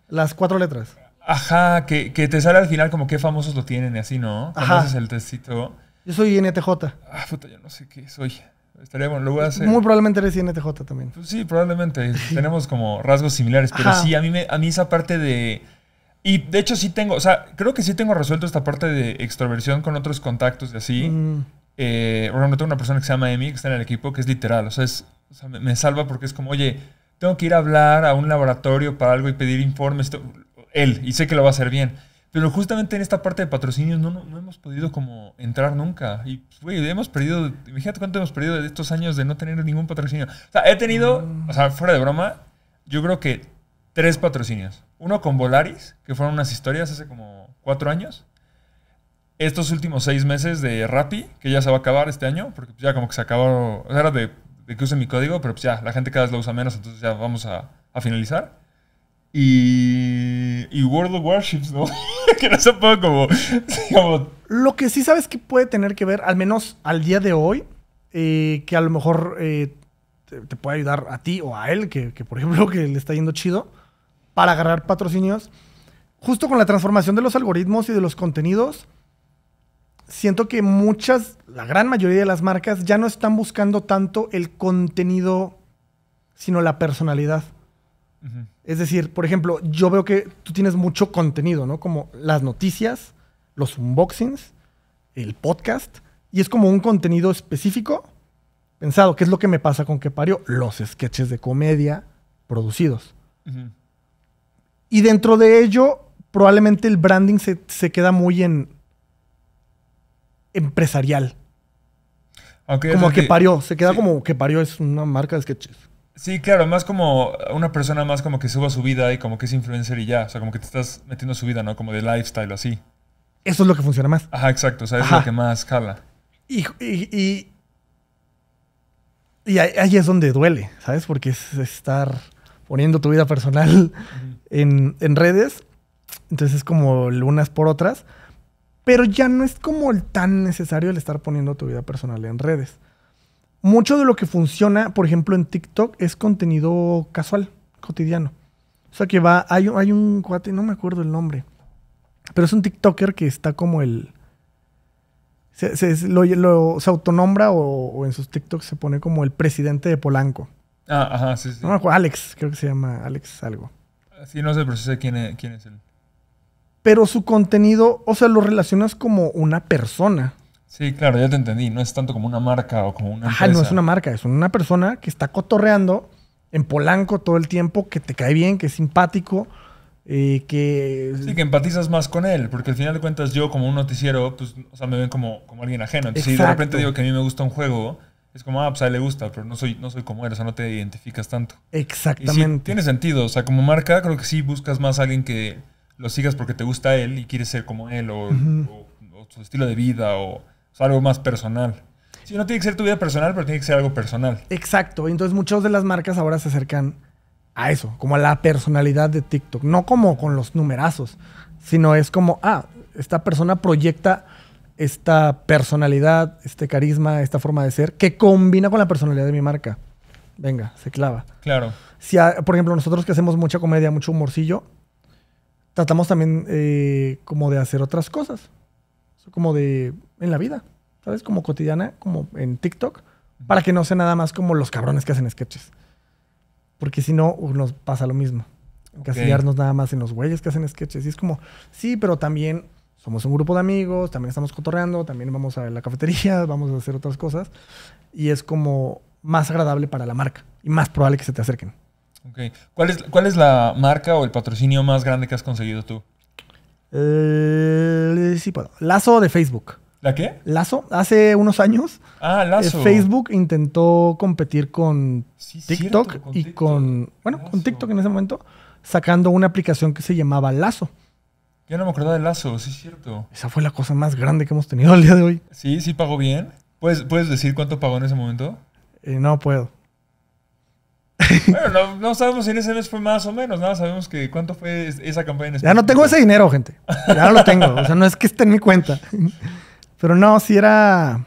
Las cuatro letras. Ajá, que, te sale al final como qué famosos lo tienen y así, ¿no? Ajá. Haces el testito. Yo soy INTJ. Ah, puta, yo no sé qué soy. Estaría bueno, lo voy a hacer. Muy probablemente eres INTJ también. Pues sí, probablemente. Tenemos como rasgos similares, pero sí, a mí, a mí esa parte de... Y de hecho sí tengo, o sea, creo que sí tengo resuelto esta parte de extroversión con otros contactos y así. Mm. Eh, tengo una persona que se llama Emi, que está en el equipo, que es literal, o sea, me, me, salva porque es como, oye, tengo que ir a hablar a un laboratorio para algo y pedir informes él y sé que lo va a hacer bien. Pero justamente en esta parte de patrocinios no, no, hemos podido como entrar nunca. Y, hemos perdido, imagínate cuánto hemos perdido de estos años de no tener ningún patrocinio. O sea, he tenido, o sea, fuera de broma, yo creo que tres patrocinios. Uno con Volaris, que fueron unas historias hace como cuatro años. Estos últimos seis meses de Rappi, que ya se va a acabar este año, porque ya como que se acabó, o era de, de que use mi código, pero pues ya, la gente cada vez lo usa menos, entonces ya vamos a, a finalizar. Y, y World of Warships, ¿no? que no se puede como, Lo que sí sabes que puede tener que ver, al menos al día de hoy, eh, que a lo mejor eh, te, puede ayudar a ti o a él, que, que por ejemplo que le está yendo chido, para agarrar patrocinios. Justo con la transformación de los algoritmos y de los contenidos, siento que muchas, la gran mayoría de las marcas ya no están buscando tanto el contenido, sino la personalidad. Es decir, por ejemplo, yo veo que tú tienes mucho contenido, ¿no? Como las noticias, los unboxings, el podcast, y es como un contenido específico pensado, ¿Qué es lo que me pasa con que los sketches de comedia producidos. Y dentro de ello, probablemente el branding se, queda muy en empresarial. como que, se queda como que es una marca de sketches. Sí, claro, más como una persona más como que suba su vida y como que es influencer y ya. O sea, como que te estás metiendo su vida, ¿no? Como de lifestyle así. Eso es lo que funciona más. Ajá, exacto. O sea, es lo que más jala. Y, y, ahí es donde duele, ¿sabes? Porque es estar poniendo tu vida personal en, en redes. Entonces es como unas por otras. Pero ya no es como el tan necesario el estar poniendo tu vida personal en redes. Mucho de lo que funciona, por ejemplo, en TikTok es contenido casual, cotidiano. O sea que va, hay, hay un cuate, no me acuerdo el nombre, pero es un TikToker que está como el... Se, se autonombra o, en sus TikToks se pone como el presidente de Polanco. Ah, ajá, sí, sí. No me acuerdo, Alex, creo que se llama Alex algo. Sí, no sé, pero sé quién es, quién es él. Pero su contenido, o sea, lo relacionas como una persona. Sí, claro, ya te entendí. No es tanto como una marca o como una. Ajá, no es una marca, es una persona que está cotorreando en Polanco todo el tiempo, que te cae bien, que es simpático, eh, que... Sí, que empatizas más con él, porque al final de cuentas yo como un noticiero, pues, o sea, me ven como, como alguien ajeno. Entonces, si de repente digo que a mí me gusta un juego, es como, ah, pues a él le gusta, pero no soy, no soy como él, o sea, no te identificas tanto. Exactamente. tiene sentido, o sea, como marca creo que sí buscas más a alguien que lo sigas porque te gusta él y quieres ser como él o su estilo de vida o algo más personal. Si no tiene que ser tu vida personal, pero tiene que ser algo personal. Exacto. Entonces muchas de las marcas ahora se acercan a eso, como a la personalidad de TikTok. No como con los numerazos, sino es como, ah, esta persona proyecta esta personalidad, este carisma, esta forma de ser, que combina con la personalidad de mi marca. Venga, se clava. Claro. Si, por ejemplo, nosotros que hacemos mucha comedia, mucho humorcillo, tratamos también eh, como de hacer otras cosas como de en la vida, ¿sabes? Como cotidiana, como en TikTok, para que no sea nada más como los cabrones que hacen sketches. Porque si no, uh, nos pasa lo mismo. Encasillarnos nada más en los güeyes que hacen sketches. Y es como, sí, pero también somos un grupo de amigos, también estamos cotorreando, también vamos a la cafetería, vamos a hacer otras cosas. Y es como más agradable para la marca y más probable que se te acerquen. Okay. ¿Cuál, es, ¿Cuál es la marca o el patrocinio más grande que has conseguido tú? Eh, sí, puedo. Lazo de Facebook. ¿La qué? Lazo. Hace unos años. Ah, eh, Lazo. Facebook intentó competir con TikTok y con. Bueno, con TikTok en ese momento, sacando una aplicación que se llamaba Lazo. Yo no me acordaba de Lazo, sí es cierto. Esa fue la cosa más grande que hemos tenido el día de hoy. Sí, sí pagó bien. ¿Puedes, ¿puedes decir cuánto pagó en ese momento? Eh, no puedo. Bueno, no, sabemos si en ese mes fue más o menos, nada, sabemos que cuánto fue esa campaña Ya no tengo ese dinero, gente. Ya no lo tengo, o sea, no es que esté en mi cuenta. Pero no, si era...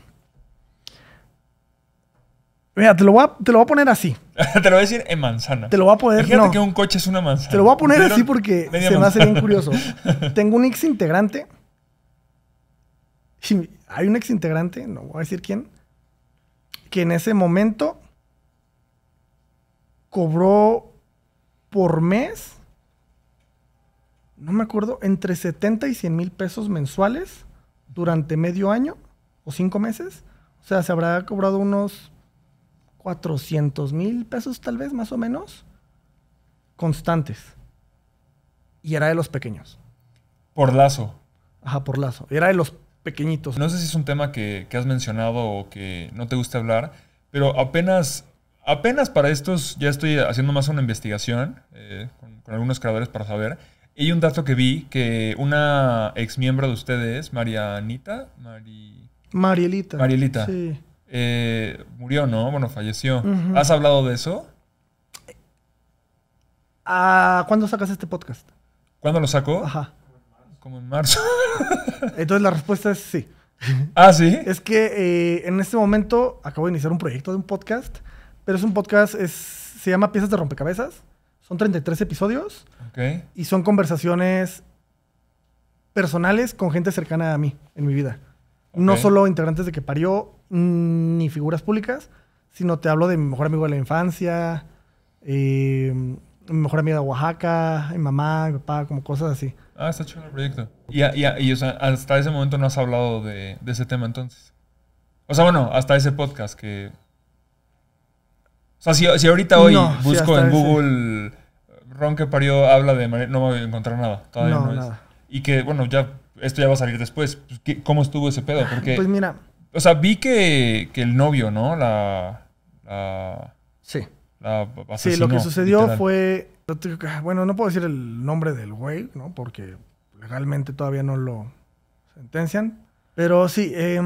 Mira, te lo, voy a, poner así. te lo voy a decir en manzana. Te lo voy a poner. Fíjate que un coche es una manzana. Te lo voy a poner así porque se me hace bien curioso. tengo un ex integrante. Hay un ex integrante, no voy a decir quién, que en ese momento cobró por mes, no me acuerdo, entre 70 y 100 mil pesos mensuales durante medio año o cinco meses. O sea, se habrá cobrado unos 400 mil pesos tal vez, más o menos, constantes. Y era de los pequeños. Por lazo. Ajá, por lazo. Era de los pequeñitos. No sé si es un tema que, que has mencionado o que no te gusta hablar, pero apenas apenas para estos ya estoy haciendo más una investigación eh, con, algunos creadores para saber. Y un dato que vi que una ex miembro de ustedes, Marianita, Mari... Marielita. Marielita. Sí. Eh, murió, ¿no? Bueno, falleció. ¿Has hablado de eso? ¿A ah, ¿Cuándo sacas este podcast? ¿Cuándo lo saco? Ajá. Como en marzo. Entonces la respuesta es sí. Ah, sí. Es que eh, en este momento acabo de iniciar un proyecto de un podcast es un podcast, es, se llama Piezas de Rompecabezas. Son 33 episodios. Y son conversaciones personales con gente cercana a mí en mi vida. No solo integrantes de que parió mm, ni figuras públicas, sino te hablo de mi mejor amigo de la infancia, eh, mi mejor amiga de Oaxaca, mi mamá, mi papá, como cosas así. Ah, está chulo el proyecto. Y, hasta ese momento no has hablado de, ese tema entonces. O sea, bueno, hasta ese podcast que o sea, si, ahorita hoy busco en Google Ron que parió habla de María, no voy a encontrar nada. Todavía no, es. Y que, bueno, ya, esto ya va a salir después. Pues, ¿Cómo estuvo ese pedo? Porque, pues mira. O sea, vi que, el novio, ¿no? La. la sí. La sí, lo que sucedió fue. Ah, bueno, no puedo decir el nombre del güey, ¿no? Porque legalmente todavía no lo sentencian. Pero sí, eh,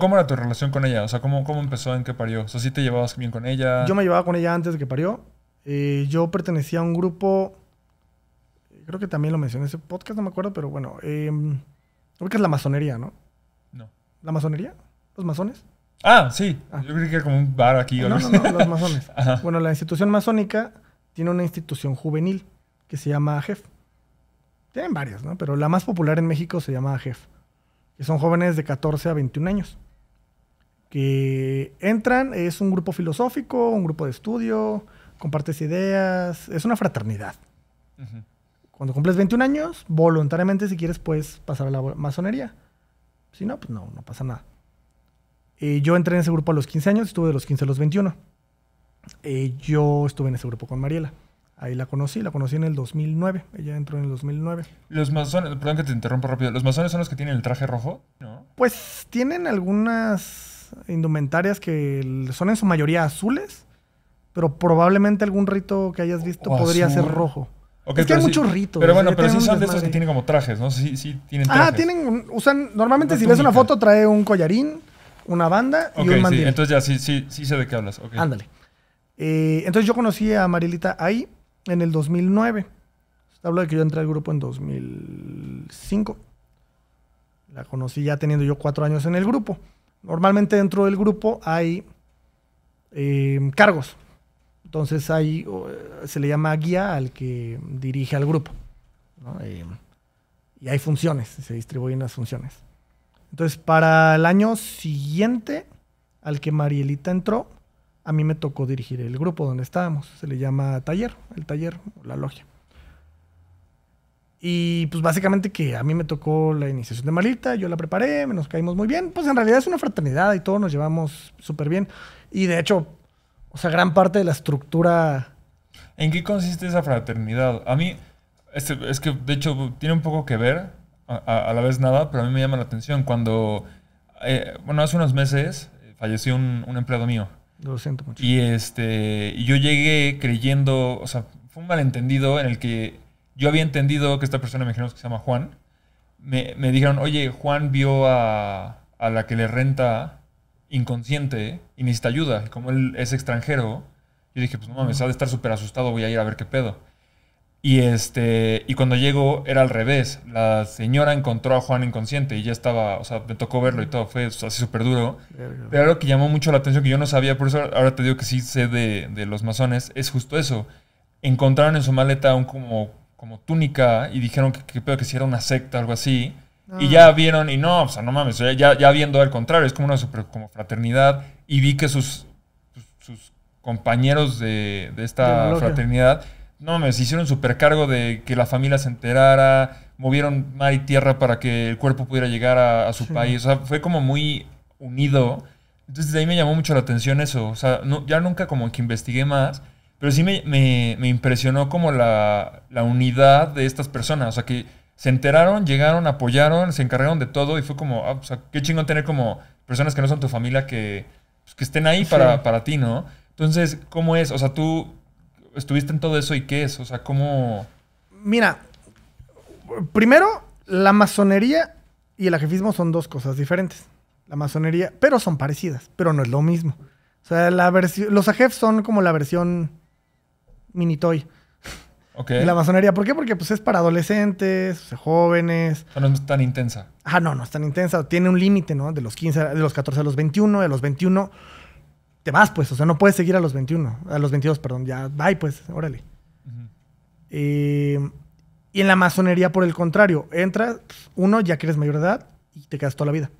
¿Cómo, era tu relación con ella? O sea, ¿cómo, ¿cómo empezó? ¿En qué parió? O sea, ¿sí te llevabas bien con ella? Yo me llevaba con ella antes de que parió. Eh, yo pertenecía a un grupo, creo que también lo mencioné en ese podcast, no me acuerdo, pero bueno, em, creo que es la masonería, ¿no? No. ¿La masonería? ¿Los masones? Ah, sí. Ah. Yo creí que era como un bar aquí. o no, no, no, los masones. Ajá. Bueno, la institución masónica tiene una institución juvenil que se llama AGEF. Tienen varias, ¿no? Pero la más popular en México se llama AGEF que son jóvenes de 14 a 21 años, que entran, es un grupo filosófico, un grupo de estudio, compartes ideas, es una fraternidad. Cuando cumples 21 años, voluntariamente si quieres puedes pasar a la masonería. Si no, pues no, no pasa nada. Eh, yo entré en ese grupo a los 15 años, estuve de los 15 a los 21. Eh, yo estuve en ese grupo con Mariela. Ahí la conocí, la conocí en el 2009. Ella entró en el 2009. Los masones, perdón que te interrumpa rápido, ¿los masones son los que tienen el traje rojo? No. Pues tienen algunas indumentarias que son en su mayoría azules, pero probablemente algún rito que hayas visto podría ser rojo. es que hay muchos ritos. Pero ¿eh? bueno, pero sí son de esos que tienen como trajes, ¿no? Sí, sí tienen ah, trajes. Ah, tienen, usan, normalmente si ves una foto trae un collarín, una banda y un mandil. Sí, entonces ya sí, sí, sí sé de qué hablas. Ándale. Eh, entonces yo conocí a Marilita ahí en el 2009. Se habla de que yo entré al grupo en 2005. La conocí ya teniendo yo cuatro años en el grupo. Normalmente dentro del grupo hay eh, cargos. Entonces hay, eh, se le llama guía al que dirige al grupo. Eh, y hay funciones, se distribuyen las funciones. Entonces, para el año siguiente al que Marielita entró, a mí me tocó dirigir el grupo donde estábamos. Se le llama taller, el taller, la logia. Y pues básicamente que a mí me tocó la iniciación de malita yo la preparé, nos caímos muy bien. Pues en realidad es una fraternidad y todos nos llevamos súper bien. Y de hecho, o sea, gran parte de la estructura... ¿En qué consiste esa fraternidad? A mí, este, es que de hecho tiene un poco que ver, a, la vez nada, pero a mí me llama la atención cuando, eh, bueno, hace unos meses eh, falleció un empleado mío. Lo siento mucho. Y este, yo llegué creyendo, o sea, fue un malentendido en el que yo había entendido que esta persona, imaginamos que se llama Juan, me, dijeron, oye, Juan vio a, a, la que le renta inconsciente y necesita ayuda. Y como él es extranjero, yo dije, pues no mames, ha de estar súper asustado, voy a ir a ver qué pedo. Y, este, y cuando llegó era al revés. La señora encontró a Juan inconsciente y ya estaba, o sea, me tocó verlo y todo, fue así súper duro. Pero algo que llamó mucho la atención, que yo no sabía, por eso ahora te digo que sí sé de, los masones, es justo eso. Encontraron en su maleta un como, como túnica y dijeron que, que, que, era una secta, algo así. Y ya ah. vieron, y no, o sea, no mames, ya, ya, viendo al contrario, es como una como fraternidad. Y vi que sus, sus compañeros de, esta fraternidad no, me hicieron supercargo de que la familia se enterara, movieron mar y tierra para que el cuerpo pudiera llegar a, su país. O sea, fue como muy unido. Entonces, de ahí me llamó mucho la atención eso. O sea, ya nunca como que investigué más, pero sí me, me, impresionó como la, la, unidad de estas personas. O sea, que se enteraron, llegaron, apoyaron, se encargaron de todo y fue como, ah, o sea, qué chingón tener como personas que no son tu familia que, pues, que estén ahí para, para ti, ¿no? Entonces, ¿cómo es? O sea, tú estuviste en todo eso y qué es, o sea, cómo... Mira, primero, la masonería y el ajefismo son dos cosas diferentes. La masonería, pero son parecidas, pero no es lo mismo. O sea, la los ajefs son como la versión minitoy. Okay. Y la masonería. ¿Por qué? Porque pues, es para adolescentes, jóvenes. no es tan intensa. Ah, no, no es tan intensa. Tiene un límite, ¿no? De los 15, de los 14 a los 21, de los 21 te vas, pues. O sea, no puedes seguir a los 21, a los 22, perdón. Ya, bye, pues, órale. Eh, y en la masonería, por el contrario, entras, uno, ya que eres mayor de edad y te quedas toda la vida.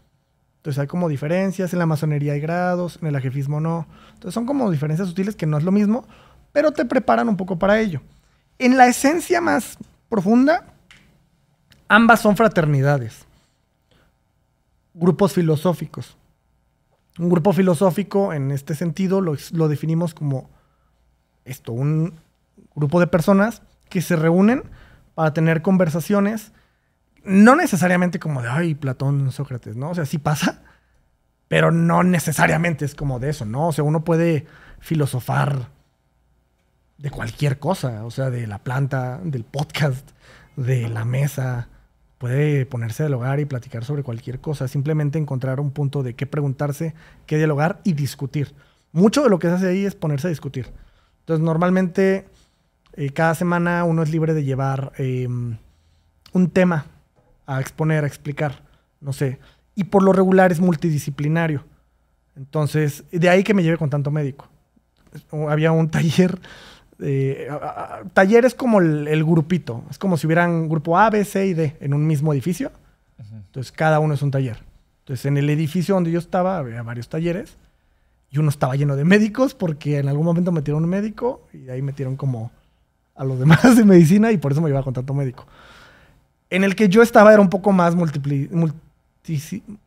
Entonces hay como diferencias, en la masonería hay grados, en el ajefismo no. Entonces son como diferencias sutiles que no es lo mismo, pero te preparan un poco para ello. En la esencia más profunda, ambas son fraternidades, grupos filosóficos. Un grupo filosófico, en este sentido, lo, definimos como esto, un grupo de personas que se reúnen para tener conversaciones, no necesariamente como de, ay, Platón, Sócrates, ¿no? O sea, sí pasa, pero no necesariamente es como de eso, ¿no? O sea, uno puede filosofar de cualquier cosa, o sea, de la planta, del podcast, de la mesa, Puede ponerse a dialogar y platicar sobre cualquier cosa, simplemente encontrar un punto de qué preguntarse, qué dialogar y discutir. Mucho de lo que se hace ahí es ponerse a discutir. Entonces, normalmente eh, cada semana uno es libre de llevar em, un tema a exponer, a explicar, no sé. Y por lo regular es multidisciplinario. Entonces, de ahí que me lleve con tanto médico. Había un taller eh, taller es como el, grupito. Es como si hubieran grupo A, B, C y D en un mismo edificio. Entonces cada uno es un taller. Entonces en el edificio donde yo estaba había varios talleres y uno estaba lleno de médicos porque en algún momento metieron un médico y ahí metieron como a los demás de medicina y por eso me llevaba con tanto médico. En el que yo estaba era un poco más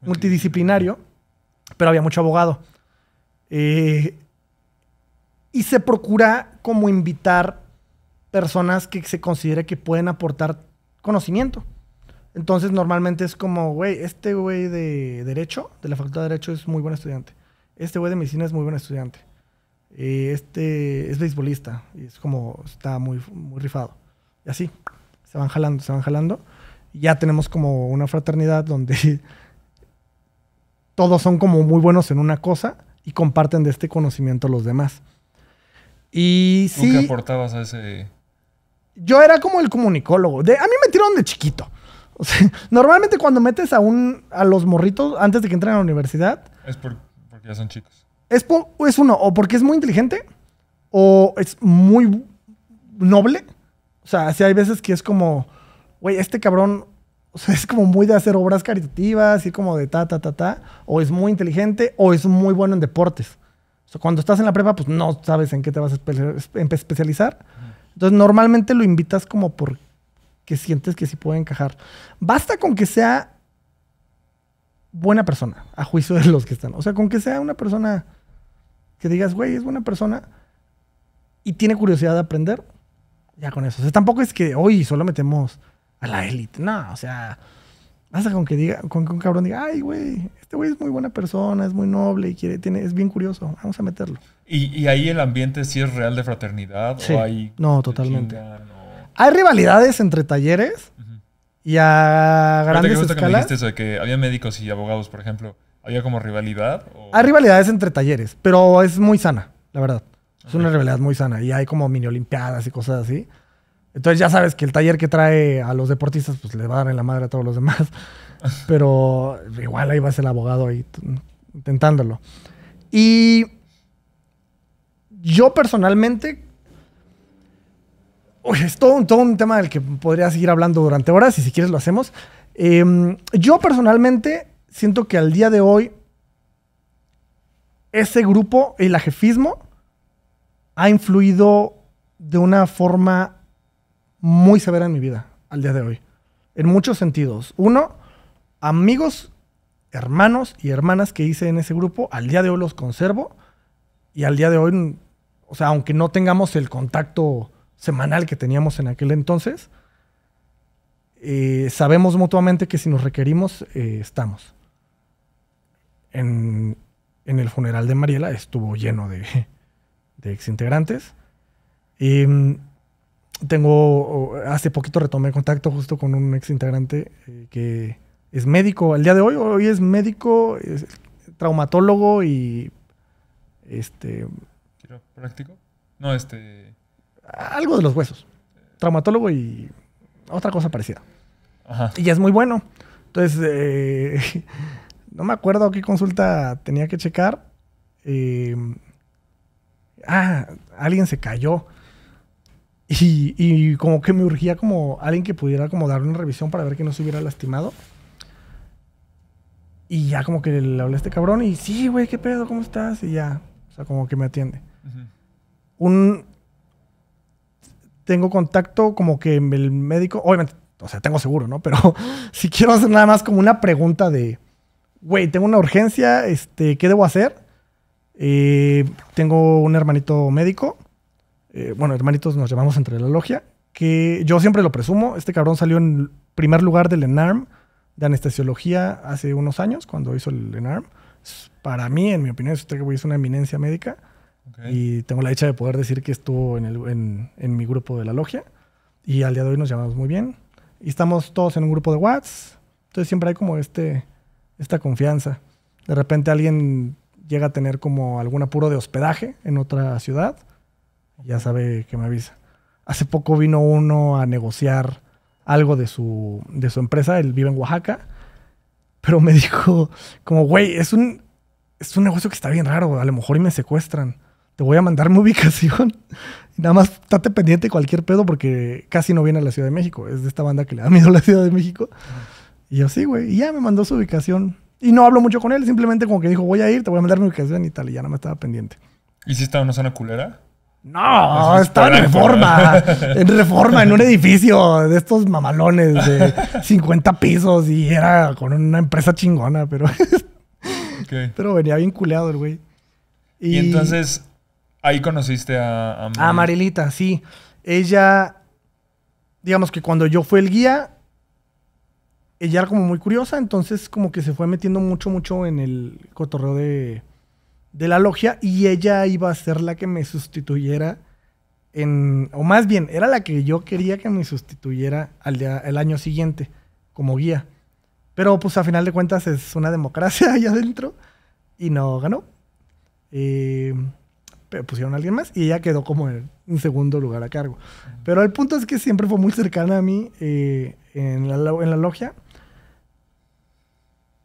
multidisciplinario, pero había mucho abogado. Eh, y se procura como invitar personas que se considere que pueden aportar conocimiento. Entonces normalmente es como, güey, este güey de Derecho, de la Facultad de Derecho, es muy buen estudiante. Este güey de Medicina es muy buen estudiante. Eh, este es beisbolista y es como, está muy, muy rifado. Y así, se van jalando, se van jalando. Ya tenemos como una fraternidad donde todos son como muy buenos en una cosa y comparten de este conocimiento a los demás. Y sí. qué aportabas a ese...? Yo era como el comunicólogo. De, a mí me tiraron de chiquito. O sea, normalmente cuando metes a un a los morritos antes de que entren a la universidad... Es por, porque ya son chicos. Es, uno, o porque es muy inteligente, o es muy noble. O sea, si hay veces que es como, güey, este cabrón o sea, es como muy de hacer obras caritativas y como de ta, ta, ta, ta. O es muy inteligente o es muy bueno en deportes cuando estás en la prepa, pues no sabes en qué te vas a especializar. Entonces, normalmente lo invitas como porque sientes que sí puede encajar. Basta con que sea buena persona, a juicio de los que están. O sea, con que sea una persona que digas, güey, es buena persona y tiene curiosidad de aprender, ya con eso. O sea, tampoco es que hoy solo metemos a la élite. No, o sea, hasta con que diga, con un cabrón diga, ay, güey, este güey es muy buena persona, es muy noble y quiere, tiene, es bien curioso, vamos a meterlo. ¿Y, y ahí el ambiente sí es real de fraternidad? no, totalmente. Hay rivalidades entre talleres y a grandes que escalas. Que me dijiste eso de que había médicos y abogados, por ejemplo. ¿Había como rivalidad? Hay rivalidades entre talleres, pero es muy sana, la verdad. Es una rivalidad muy sana y hay como mini olimpiadas y cosas así. Entonces ya sabes que el taller que trae a los deportistas, pues le va a dar en la madre a todos los demás. Pero igual ahí va a ser el abogado ahí intentándolo. Y yo personalmente, Oye, es todo un, todo tema del que podría seguir hablando durante horas y si quieres lo hacemos. Em, yo personalmente siento que al día de hoy ese grupo, el ajefismo, ha influido de una forma muy severa en mi vida al día de hoy. En muchos sentidos. Uno, amigos, hermanos y hermanas que hice en ese grupo, al día de hoy los conservo y al día de hoy, o sea, aunque no tengamos el contacto semanal que teníamos en aquel entonces, eh, sabemos mutuamente que si nos requerimos, eh, estamos. En, el funeral de Mariela estuvo lleno de, exintegrantes. Y em, tengo, hace poquito retomé contacto justo con un ex integrante eh, que es médico, al día de hoy, hoy es médico, es traumatólogo y este... práctico? No, este... Algo de los huesos. Traumatólogo y otra cosa parecida. Ajá. Y es muy bueno. Entonces, eh, no me acuerdo qué consulta tenía que checar. Eh, ah, alguien se cayó. Y, y, como que me urgía como alguien que pudiera como dar una revisión para ver que no se hubiera lastimado. Y ya como que le hablé a este cabrón y sí, güey, ¿qué pedo? ¿Cómo estás? Y ya, o sea, como que me atiende. Un... Tengo contacto como que el médico, obviamente, o sea, tengo seguro, ¿no? Pero si quiero hacer nada más como una pregunta de, güey, tengo una urgencia, este, ¿qué debo hacer? Eh, tengo un hermanito médico eh, bueno, hermanitos nos llamamos entre la logia, que yo siempre lo presumo, este cabrón salió en primer lugar del ENARM de anestesiología hace unos años, cuando hizo el ENARM. Para mí, en mi opinión, es una eminencia médica y tengo la dicha de poder decir que estuvo en, mi grupo de la logia y al día de hoy nos llamamos muy bien y estamos todos en un grupo de WhatsApp, entonces siempre hay como este, esta confianza. De repente alguien llega a tener como algún apuro de hospedaje en otra ciudad ya sabe que me avisa. Hace poco vino uno a negociar algo de su, de su empresa, él vive en Oaxaca, pero me dijo como, güey, es un, es un negocio que está bien raro, a lo mejor y me secuestran. Te voy a mandar mi ubicación. Nada más estate pendiente de cualquier pedo porque casi no viene a la Ciudad de México. Es de esta banda que le da miedo a la Ciudad de México. Y yo sí, güey. Y ya me mandó su ubicación. Y no hablo mucho con él, simplemente como que dijo, voy a ir, te voy a mandar mi ubicación y tal. Y ya no me estaba pendiente. ¿Y si estaba en una zona culera? No, ah, estaba en reforma. En reforma, en un edificio de estos mamalones de 50 pisos y era con una empresa chingona, pero. Pero venía bien culeado el güey. Y, entonces, ahí conociste a, a, a Marilita, sí. Ella, digamos que cuando yo fui el guía, ella era como muy curiosa, entonces como que se fue metiendo mucho, mucho en el cotorreo de de la logia y ella iba a ser la que me sustituyera en, o más bien, era la que yo quería que me sustituyera al el año siguiente como guía. Pero pues a final de cuentas es una democracia allá adentro y no ganó. Eh, pusieron a alguien más y ella quedó como en, segundo lugar a cargo. Pero el punto es que siempre fue muy cercana a mí eh, en la logia.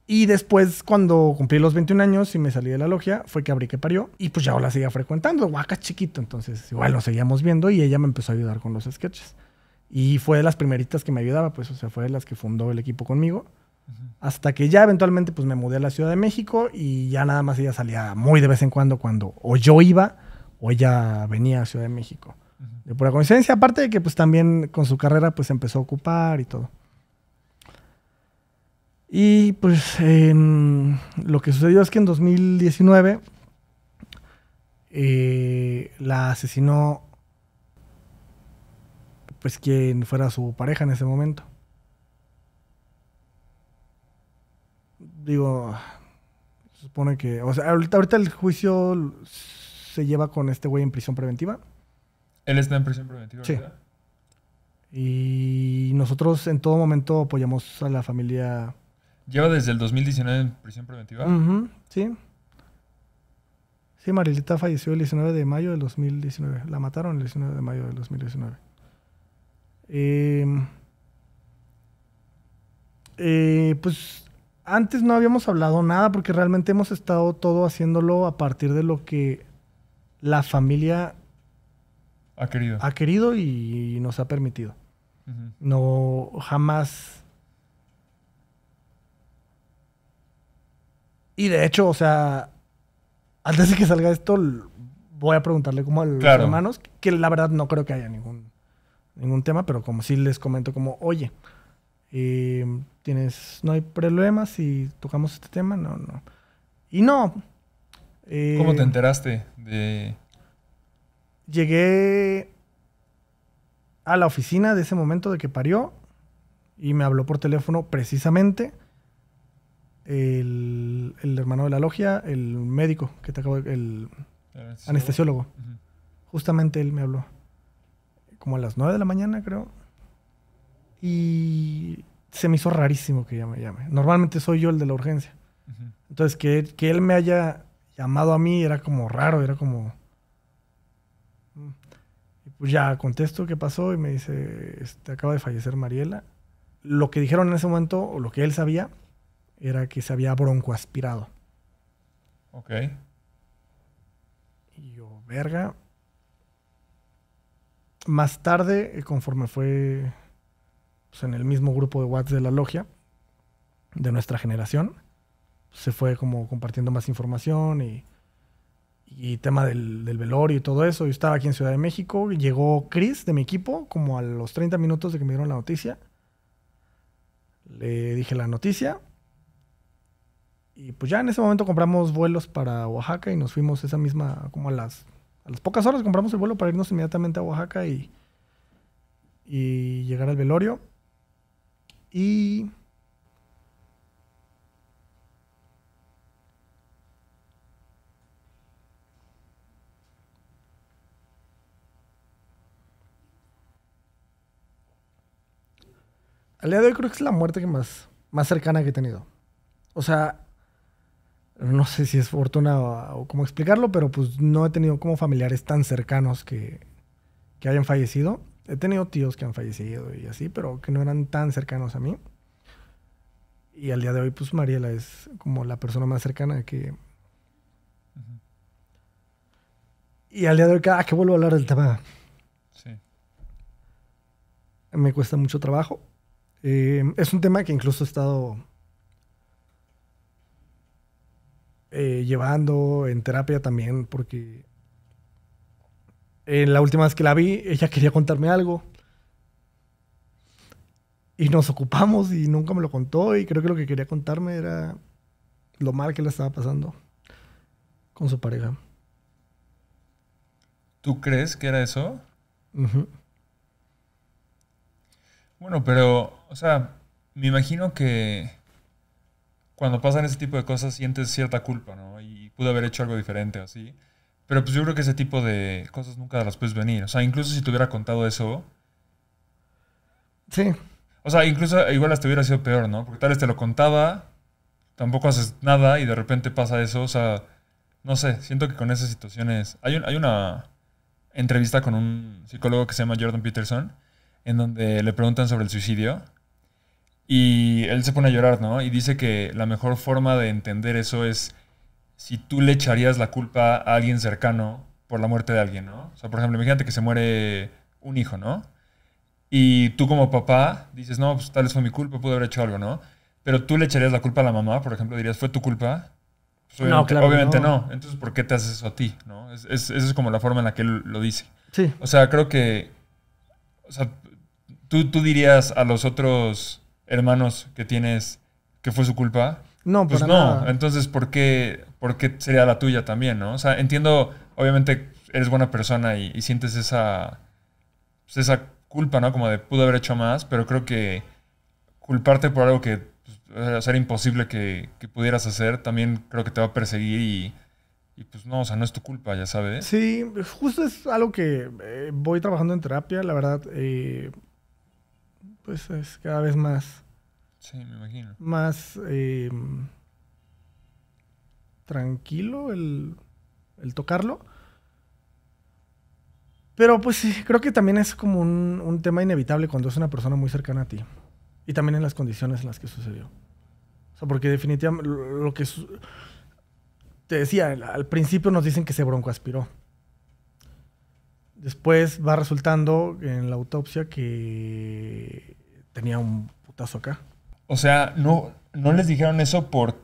Y después, cuando cumplí los 21 años y me salí de la logia, fue que abrí que parió. Y pues ya la seguía frecuentando, guacas chiquito. Entonces, igual nos seguíamos viendo y ella me empezó a ayudar con los sketches. Y fue de las primeritas que me ayudaba, pues, o sea, fue de las que fundó el equipo conmigo. Hasta que ya eventualmente, pues, me mudé a la Ciudad de México y ya nada más ella salía muy de vez en cuando, cuando o yo iba o ella venía a Ciudad de México. De pura coincidencia, aparte de que, pues, también con su carrera, pues, empezó a ocupar y todo. Y pues lo que sucedió es que en 2019 eh, la asesinó pues quien fuera su pareja en ese momento. Digo, se supone que, o sea, ahorita, ahorita el juicio se lleva con este güey en prisión preventiva. Él está en prisión preventiva. Sí. Y nosotros en todo momento apoyamos a la familia Lleva desde el 2019 en prisión preventiva. sí. Sí, Marilita falleció el 19 de mayo del 2019. La mataron el 19 de mayo del 2019. Em, eh, pues antes no habíamos hablado nada porque realmente hemos estado todo haciéndolo a partir de lo que la familia ha querido, ha querido y nos ha permitido. No jamás Y de hecho, o sea, antes de que salga esto, voy a preguntarle como a los hermanos, que la verdad no creo que haya ningún, ningún tema, pero como si les comento como, oye, em, tienes, no hay problemas si tocamos este tema, no, no. Y no. Eh, ¿Cómo te enteraste de...? Llegué a la oficina de ese momento de que parió y me habló por teléfono precisamente el el hermano de la logia, el médico que te acabo de, el anestesiólogo. Justamente él me habló. Como a las 9 de la mañana, creo. Y se me hizo rarísimo que ya me llame. Normalmente soy yo el de la urgencia. Entonces, que, él me haya llamado a mí era como raro, era como... Mm". Y pues ya contesto qué pasó y me dice, este, acaba de fallecer Mariela. Lo que dijeron en ese momento, o lo que él sabía, era que se había bronco aspirado. Ok. Y yo, verga. Más tarde, eh, conforme fue pues, en el mismo grupo de Watts de la logia, de nuestra generación, se fue como compartiendo más información y, y tema del, del, velorio y todo eso. Yo estaba aquí en Ciudad de México, llegó Chris de mi equipo como a los 30 minutos de que me dieron la noticia. Le dije la noticia, y pues ya en ese momento compramos vuelos para Oaxaca y nos fuimos esa misma, como a las, a las pocas horas compramos el vuelo para irnos inmediatamente a Oaxaca y, y llegar al velorio. Y... Al día de hoy creo que es la muerte que más, más cercana que he tenido. O sea, no sé si es fortuna o, cómo explicarlo, pero pues no he tenido como familiares tan cercanos que, hayan fallecido. He tenido tíos que han fallecido y así, pero que no eran tan cercanos a mí. Y al día de hoy, pues Mariela es como la persona más cercana que... Y al día de hoy, cada que vuelvo a hablar del tema, sí. me cuesta mucho trabajo. Eh, es un tema que incluso he estado Eh, llevando en terapia también, porque en la última vez que la vi, ella quería contarme algo. Y nos ocupamos y nunca me lo contó y creo que lo que quería contarme era lo mal que le estaba pasando con su pareja. ¿Tú crees que era eso? Bueno, pero, o sea, me imagino que cuando pasan ese tipo de cosas sientes cierta culpa, ¿no? Y pude haber hecho algo diferente así. Pero pues yo creo que ese tipo de cosas nunca las puedes venir. O sea, incluso si te hubiera contado eso. Sí. O sea, incluso igual te hubiera sido peor, ¿no? Porque tal vez te lo contaba, tampoco haces nada y de repente pasa eso. O sea, no sé, siento que con esas situaciones. Hay, hay una entrevista con un psicólogo que se llama Jordan Peterson, en donde le preguntan sobre el suicidio y él se pone a llorar, ¿no? Y dice que la mejor forma de entender eso es si tú le echarías la culpa a alguien cercano por la muerte de alguien, ¿no? O sea, por ejemplo, imagínate que se muere un hijo, ¿no? Y tú como papá dices, no, pues tal vez fue mi culpa, pude haber hecho algo, ¿no? Pero tú le echarías la culpa a la mamá, por ejemplo, dirías, ¿fue tu culpa? Pues, obviamente, no, obviamente no. Entonces, ¿por qué te haces eso a ti, no? Es, esa es como la forma en la que él lo dice. Sí. O sea, creo que... O sea, tú, tú dirías a los otros hermanos que tienes que fue su culpa. No, pues no. Entonces, ¿por qué, sería la tuya también, no? O sea, entiendo, obviamente eres buena persona y, sientes esa, pues, esa culpa, ¿no? Como de pudo haber hecho más, pero creo que culparte por algo que pues, ser imposible que, pudieras hacer también creo que te va a perseguir y, pues no, o sea, no es tu culpa, ya sabes. Sí, justo es algo que eh, voy trabajando en terapia, la verdad. Eh, pues es cada vez más. Más em, tranquilo el, tocarlo. Pero pues sí, creo que también es como un, tema inevitable cuando es una persona muy cercana a ti. Y también en las condiciones en las que sucedió. O sea, porque definitivamente lo, que... Te decía, al principio nos dicen que se aspiró. Después va resultando en la autopsia que tenía un putazo acá. O sea, no, no les dijeron eso por,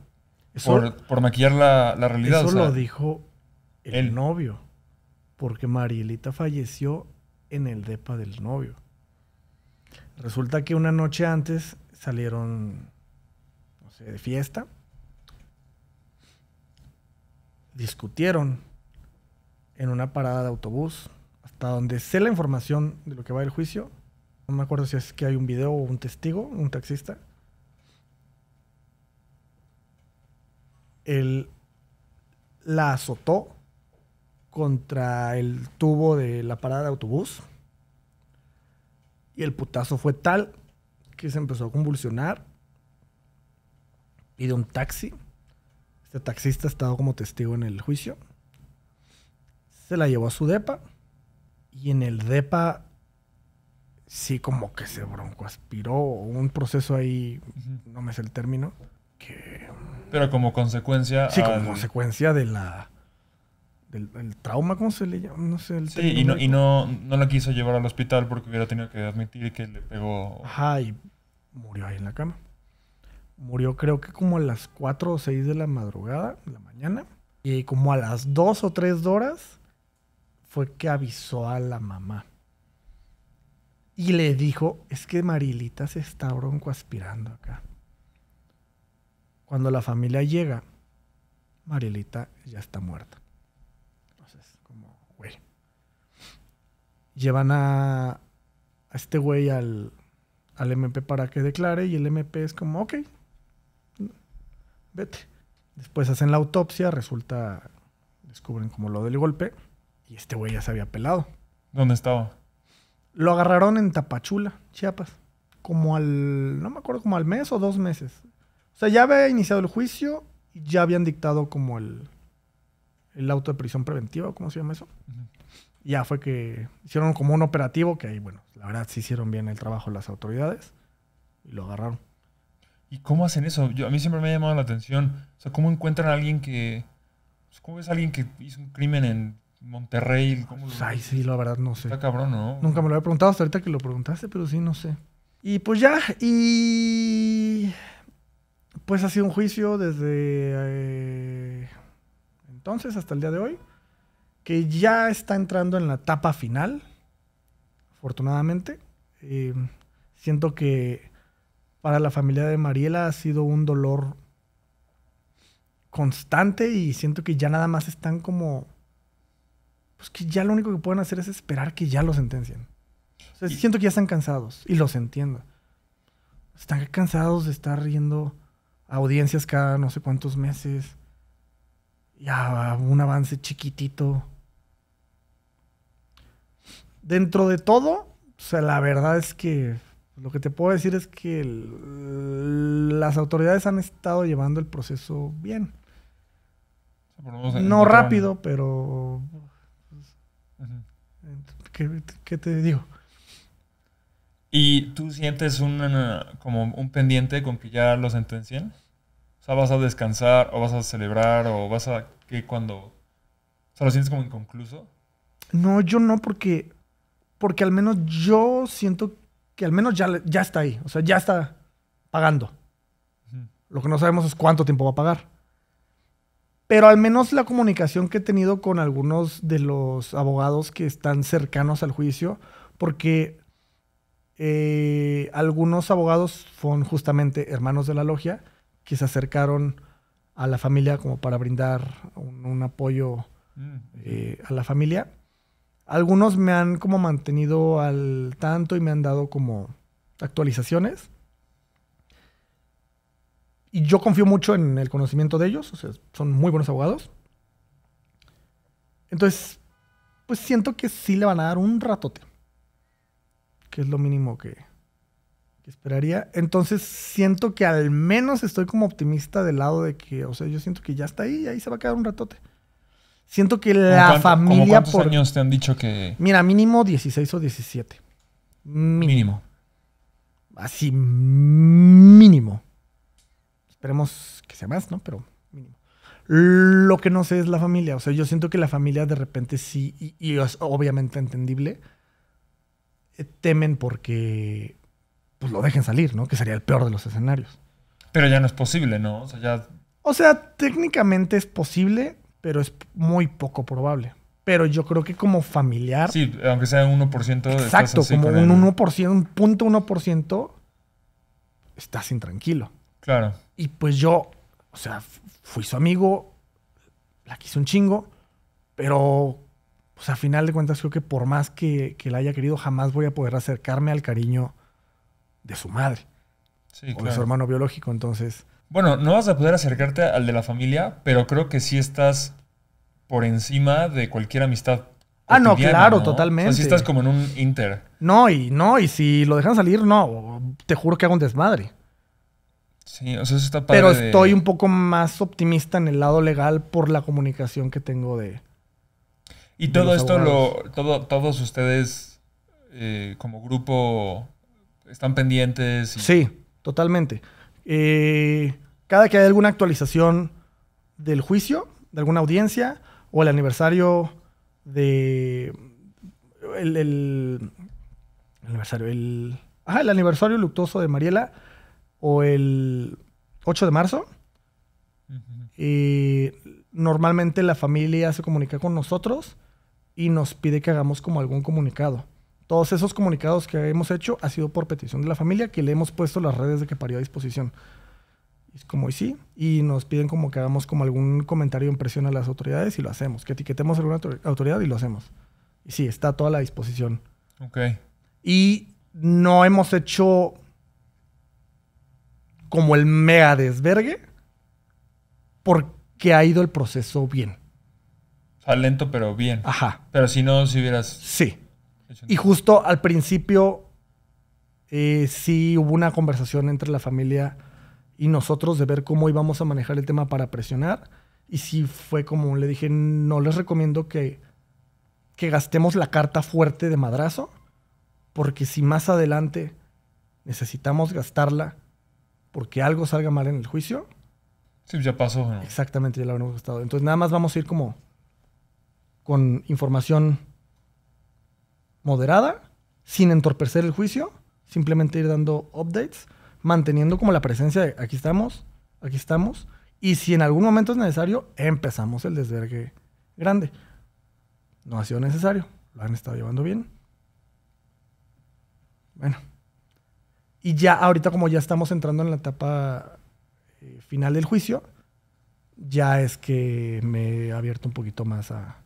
por, maquillar la, realidad. Eso lo dijo el, novio. Porque Marielita falleció en el depa del novio. Resulta que una noche antes salieron, no sé, de fiesta. Discutieron en una parada de autobús donde sé la información de lo que va el juicio, no me acuerdo si es que hay un video o un testigo, un taxista. Él la azotó contra el tubo de la parada de autobús. Y el putazo fue tal que se empezó a convulsionar. Pide un taxi. Este taxista ha estado como testigo en el juicio. Se la llevó a su depa. Y en el DEPA sí como que se broncoaspiró un proceso ahí, no me sé el término, que... Pero como consecuencia... Sí, como consecuencia de la... Del, trauma, ¿cómo se le llama? No sé. El sí, y, no, y no, no la quiso llevar al hospital porque hubiera tenido que admitir que le pegó... Ajá, y murió ahí en la cama. Murió creo que como a las 4 o 6 de la madrugada, la mañana. Y como a las 2 o 3 horas fue que avisó a la mamá. Y le dijo, es que Marilita se está bronco aspirando acá. Cuando la familia llega, Marilita ya está muerta. Entonces, como, güey. Llevan a, este güey al, al MP para que declare y el MP es como, ok, vete. Después hacen la autopsia, resulta, descubren como lo del golpe. Y este güey ya se había pelado. ¿Dónde estaba? Lo agarraron en Tapachula, Chiapas. Como al. No me acuerdo, como al mes o dos meses. O sea, ya había iniciado el juicio y ya habían dictado como el. El auto de prisión preventiva, ¿cómo se llama eso? Ya fue que hicieron como un operativo que ahí, bueno, la verdad sí hicieron bien el trabajo las autoridades y lo agarraron. ¿Y cómo hacen eso? Yo, a mí siempre me ha llamado la atención. O sea, ¿cómo encuentran a alguien que. Pues, ¿Cómo es alguien que hizo un crimen en Monterrey. ¿cómo pues, lo Ay, sí, la verdad no sé. Está cabrón, ¿no? Nunca me lo había preguntado hasta ahorita que lo preguntaste, pero sí, no sé. Y pues ya, y... Pues ha sido un juicio desde eh, entonces hasta el día de hoy, que ya está entrando en la etapa final, afortunadamente. Eh, siento que para la familia de Mariela ha sido un dolor constante y siento que ya nada más están como pues que ya lo único que pueden hacer es esperar que ya lo sentencien. O sea, siento que ya están cansados y los entiendo. Están cansados de estar riendo audiencias cada no sé cuántos meses. Ya un avance chiquitito. Dentro de todo, o sea, la verdad es que lo que te puedo decir es que las autoridades han estado llevando el proceso bien. no rápido, pero ¿qué, te digo? ¿Y tú sientes eh, como un pendiente con que ya lo sentencien? O sea, ¿vas a descansar o vas a celebrar o vas a... ¿Qué cuando...? O sea, ¿lo sientes como inconcluso? No, yo no, porque... Porque al menos yo siento que al menos ya, ya está ahí. O sea, ya está pagando. Lo que no sabemos es cuánto tiempo va a pagar pero al menos la comunicación que he tenido con algunos de los abogados que están cercanos al juicio, porque eh, algunos abogados son justamente hermanos de la logia que se acercaron a la familia como para brindar un, apoyo mm, eh, a la familia. Algunos me han como mantenido al tanto y me han dado como actualizaciones. Y yo confío mucho en el conocimiento de ellos, o sea, son muy buenos abogados. Entonces, pues siento que sí le van a dar un ratote, que es lo mínimo que, esperaría. Entonces, siento que al menos estoy como optimista del lado de que, o sea, yo siento que ya está ahí, ahí se va a quedar un ratote. Siento que la familia. ¿Cuántos por... años te han dicho que.? Mira, mínimo 16 o 17. mínimo. Así, mínimo. Esperemos que sea más, ¿no? Pero mínimo. Lo que no sé es la familia. O sea, yo siento que la familia de repente sí, y, es obviamente entendible, eh, temen porque pues lo dejen salir, ¿no? Que sería el peor de los escenarios. Pero ya no es posible, ¿no? O sea, ya... o sea técnicamente es posible, pero es muy poco probable. Pero yo creo que como familiar... Sí, aunque sea un 1%... Exacto, como un 1%, un punto 1%, estás intranquilo. Claro. Y pues yo, o sea, fui su amigo, la quise un chingo, pero pues a final de cuentas creo que por más que, la haya querido, jamás voy a poder acercarme al cariño de su madre. Sí, o de su hermano biológico, entonces... Bueno, no vas a poder acercarte al de la familia, pero creo que sí estás por encima de cualquier amistad. Ah, no, claro, totalmente. O sea, estás como en un inter. No, y no, y si lo dejan salir, no. Te juro que hago un desmadre está Pero estoy un poco más optimista en el lado legal por la comunicación que tengo de. Y todo esto lo. Todo, todos ustedes eh, como grupo están pendientes. Sí, totalmente. Eh, cada que hay alguna actualización del juicio, de alguna audiencia, o el aniversario de. El, aniversario, el. Ah, el aniversario luctuoso de Mariela o el 8 de marzo. Y normalmente la familia se comunica con nosotros y nos pide que hagamos como algún comunicado. Todos esos comunicados que hemos hecho ha sido por petición de la familia que le hemos puesto las redes de que parió a disposición. Es como y sí, y nos piden como que hagamos como algún comentario en presión a las autoridades y lo hacemos, que etiquetemos a alguna autoridad y lo hacemos. Y sí, está toda la disposición. Ok. Y no hemos hecho como el mega desvergue porque ha ido el proceso bien. O lento pero bien. Ajá. Pero si no, si hubieras... Sí. Y justo al principio eh, sí hubo una conversación entre la familia y nosotros de ver cómo íbamos a manejar el tema para presionar. Y sí fue como le dije, no les recomiendo que, que gastemos la carta fuerte de madrazo, porque si más adelante necesitamos gastarla porque algo salga mal en el juicio. Sí, ya pasó. Exactamente, ya lo habíamos gastado. Entonces nada más vamos a ir como con información moderada, sin entorpecer el juicio, simplemente ir dando updates, manteniendo como la presencia de aquí estamos, aquí estamos, y si en algún momento es necesario, empezamos el desvergue grande. No ha sido necesario, lo han estado llevando bien. Bueno. Y ya ahorita como ya estamos entrando en la etapa eh, final del juicio, ya es que me he abierto un poquito más a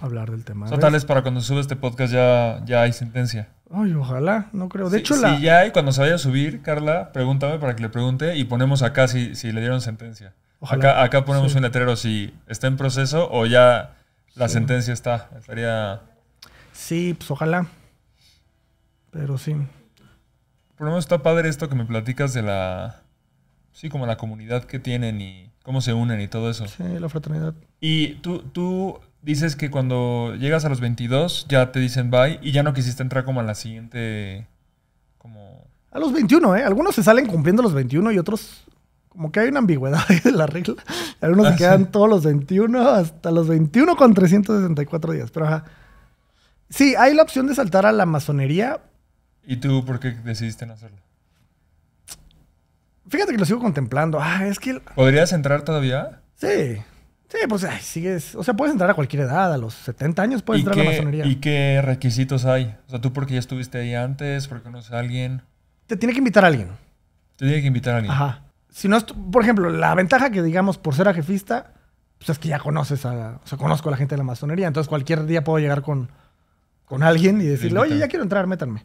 hablar del tema. Total, es para cuando sube este podcast ya, ya hay sentencia. Ay, ojalá, no creo. De hecho, la... Si ya hay, cuando se vaya a subir, Carla, pregúntame para que le pregunte y ponemos acá si, si le dieron sentencia. Acá, ponemos un letrero si está en proceso o ya la sentencia está. Estaría... Sí, pues ojalá. Pero sí por lo menos está padre esto que me platicas de la. Sí, como la comunidad que tienen y cómo se unen y todo eso. Sí, la fraternidad. Y tú, tú dices que cuando llegas a los 22 ya te dicen bye y ya no quisiste entrar como a la siguiente. Como... A los 21, ¿eh? Algunos se salen cumpliendo los 21 y otros. Como que hay una ambigüedad ahí de la regla. Algunos se ah, quedan todos los 21 hasta los 21 con 364 días. Pero ajá. Sí, hay la opción de saltar a la masonería, ¿Y tú por qué decidiste no hacerlo? Fíjate que lo sigo contemplando. Ah, es que... ¿Podrías entrar todavía? Sí. Sí, pues sigues... O sea, puedes entrar a cualquier edad. A los 70 años puedes entrar a la masonería. ¿Y qué requisitos hay? O sea, tú porque ya estuviste ahí antes, porque conoces a alguien. Te tiene que invitar a alguien. Te tiene que invitar a alguien. Ajá. Si no, es, por ejemplo, la ventaja que digamos por ser jefista pues es que ya conoces a... O sea, conozco a la gente de la masonería. Entonces cualquier día puedo llegar con, con alguien y decirle, oye, ya quiero entrar, métanme.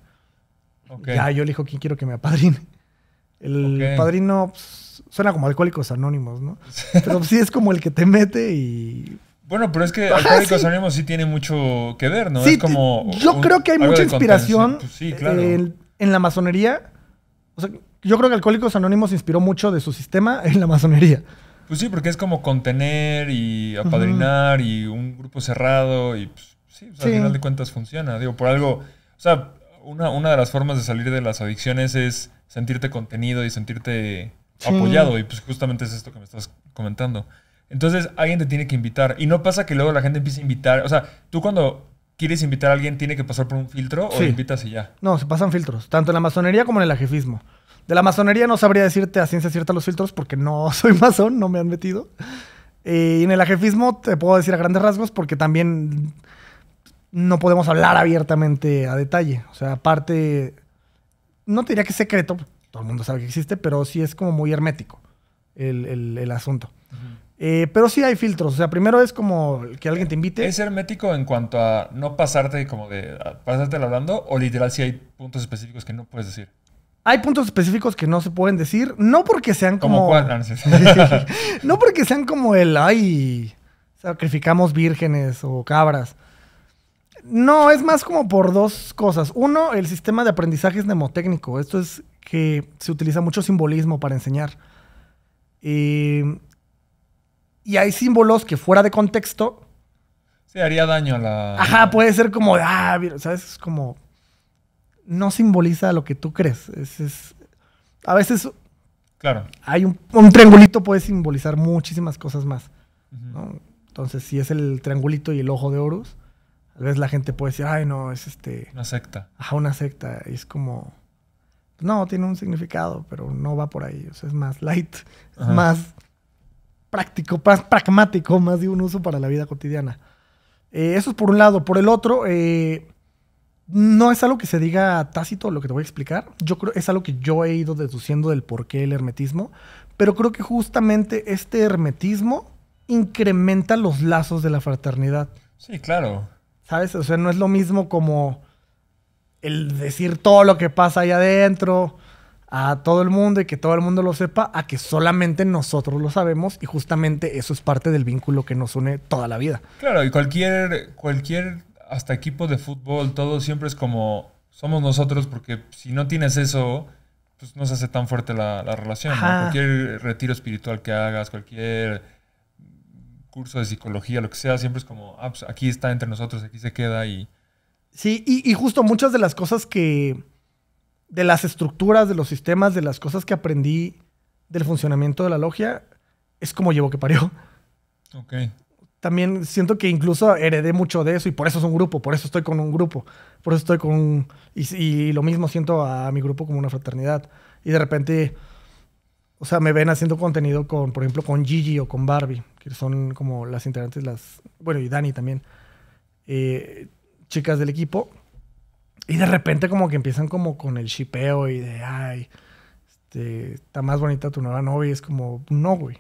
Okay. Ya yo elijo quién quiero que me apadrine. El padrino pues, suena como Alcohólicos Anónimos, ¿no? Pero sí es como el que te mete y. Bueno, pero es que ah, Alcohólicos Anónimos sí tiene mucho que ver, ¿no? es como. Yo creo que hay mucha inspiración pues en, la masonería. yo creo que Alcohólicos Anónimos inspiró mucho de su sistema en la masonería. Pues sí, porque es como contener y apadrinar y un grupo cerrado y pues, sí, al final de cuentas funciona. Digo, por algo. O sea, una, de las formas de salir de las adicciones es sentirte contenido y sentirte apoyado. Y pues justamente es esto que me estás comentando. Entonces alguien te tiene que invitar. Y no pasa que luego la gente empiece a invitar. O sea, tú cuando quieres invitar a alguien tiene que pasar por un filtro o invitas y ya. No, se pasan filtros, tanto en la masonería como en el ajefismo. De la masonería no sabría decirte a ciencia cierta los filtros porque no soy masón, no me han metido. Eh, y en el ajefismo te puedo decir a grandes rasgos porque también no podemos hablar abiertamente a detalle. O sea, aparte, no te diría que es secreto, todo el mundo sabe que existe, pero sí es como muy hermético el, asunto. Eh, pero sí hay filtros. O sea, primero es como que alguien te invite. ¿Es hermético en cuanto a no pasarte como de pasarte hablando? ¿O literal si hay puntos específicos que no puedes decir? Hay puntos específicos que no se pueden decir, no porque sean como. como no porque sean como el ay, sacrificamos vírgenes o cabras. No, es más como por dos cosas. Uno, el sistema de aprendizaje es mnemotécnico. Esto es que se utiliza mucho simbolismo para enseñar. y hay símbolos que fuera de contexto. Se haría daño a la. Ajá, puede ser como. Ah, ¿sabes? Es como. No simboliza lo que tú crees. Es, a veces. Claro. Hay un, triangulito puede simbolizar muchísimas cosas más. Entonces, si es el triangulito y el ojo de Horus la gente puede decir, ay, no, es este. Una secta. Ajá, una secta. Y es como. No, tiene un significado, pero no va por ahí. O sea, es más light, es más práctico, más pragmático, más de un uso para la vida cotidiana. Eh, eso es por un lado. Por el otro, eh, no es algo que se diga tácito lo que te voy a explicar. Yo creo es algo que yo he ido deduciendo del por qué el hermetismo. Pero creo que justamente este hermetismo incrementa los lazos de la fraternidad. Sí, claro. ¿Sabes? O sea, no es lo mismo como el decir todo lo que pasa ahí adentro a todo el mundo y que todo el mundo lo sepa, a que solamente nosotros lo sabemos y justamente eso es parte del vínculo que nos une toda la vida. Claro, y cualquier, cualquier, hasta equipo de fútbol, todo siempre es como somos nosotros porque si no tienes eso, pues no se hace tan fuerte la, relación. Cualquier retiro espiritual que hagas, cualquier curso de psicología, lo que sea, siempre es como, ah, pues, aquí está entre nosotros, aquí se queda y... Sí, y, justo muchas de las cosas que, de las estructuras, de los sistemas, de las cosas que aprendí del funcionamiento de la logia, es como llevo que parió. Ok. También siento que incluso heredé mucho de eso y por eso es un grupo, por eso estoy con un grupo, por eso estoy con Y, y lo mismo siento a mi grupo como una fraternidad. Y de repente o sea, me ven haciendo contenido con, por ejemplo, con Gigi o con Barbie, que son como las integrantes, las. Bueno, y Dani también. Eh, chicas del equipo. Y de repente, como que empiezan como con el shipeo y de ay, este, está más bonita tu nueva novia. es como, no, güey.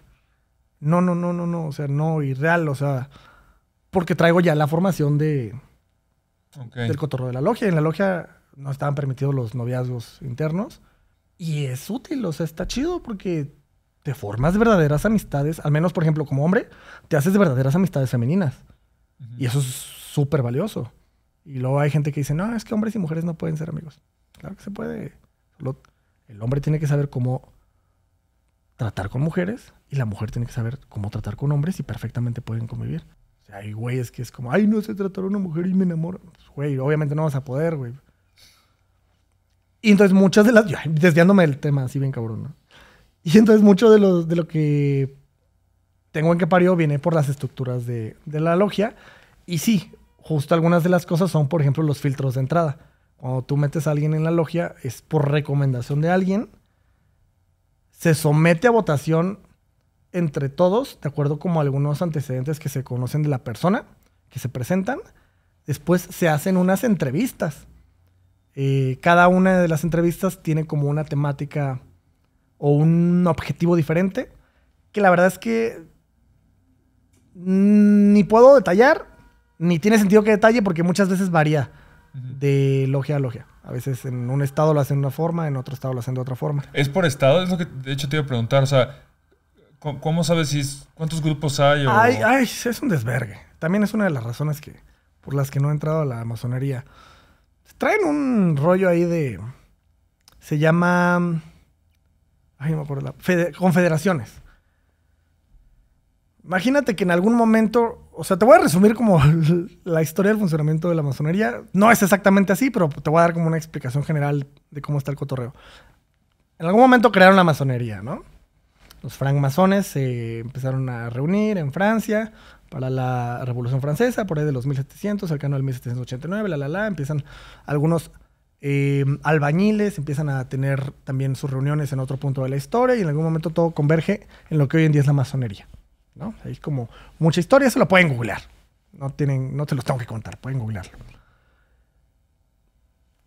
No, no, no, no, no. O sea, no, y real, o sea. Porque traigo ya la formación de. Del cotorro de la logia. En la logia no estaban permitidos los noviazgos internos. Y es útil, o sea, está chido porque te formas verdaderas amistades, al menos por ejemplo como hombre, te haces verdaderas amistades femeninas. Y eso es súper valioso. Y luego hay gente que dice, no, es que hombres y mujeres no pueden ser amigos. Claro que se puede. el hombre tiene que saber cómo tratar con mujeres y la mujer tiene que saber cómo tratar con hombres y perfectamente pueden convivir. O sea, hay güeyes que es como, ay, no sé tratar a una mujer y me enamoro. Pues, güey, obviamente no vas a poder, güey. Y entonces muchas de las... desviándome del tema, así bien cabrón, Y entonces mucho de lo, de lo que tengo en que parió viene por las estructuras de, la logia. Y sí, justo algunas de las cosas son, por ejemplo, los filtros de entrada. Cuando tú metes a alguien en la logia, es por recomendación de alguien. Se somete a votación entre todos, de acuerdo como algunos antecedentes que se conocen de la persona, que se presentan. Después se hacen unas entrevistas eh, cada una de las entrevistas tiene como una temática o un objetivo diferente, que la verdad es que mm, ni puedo detallar, ni tiene sentido que detalle, porque muchas veces varía de logia a logia. A veces en un estado lo hacen de una forma, en otro estado lo hacen de otra forma. ¿Es por estado? Es lo que de hecho te iba a preguntar. O sea, ¿cómo, sabes si cuántos grupos hay? O... Ay, es un desvergue. También es una de las razones que, por las que no he entrado a la masonería traen un rollo ahí de. Se llama. Ay, no me acuerdo la. confederaciones. Imagínate que en algún momento. O sea, te voy a resumir como la historia del funcionamiento de la masonería. No es exactamente así, pero te voy a dar como una explicación general de cómo está el cotorreo. En algún momento crearon la masonería, ¿no? Los francmasones se empezaron a reunir en Francia, para la Revolución Francesa, por ahí de los 1700, cercano al 1789, la, la, la, empiezan algunos eh, albañiles, empiezan a tener también sus reuniones en otro punto de la historia y en algún momento todo converge en lo que hoy en día es la masonería. ¿no? Hay como mucha historia, se lo pueden googlear. No, tienen, no te los tengo que contar, pueden googlearlo.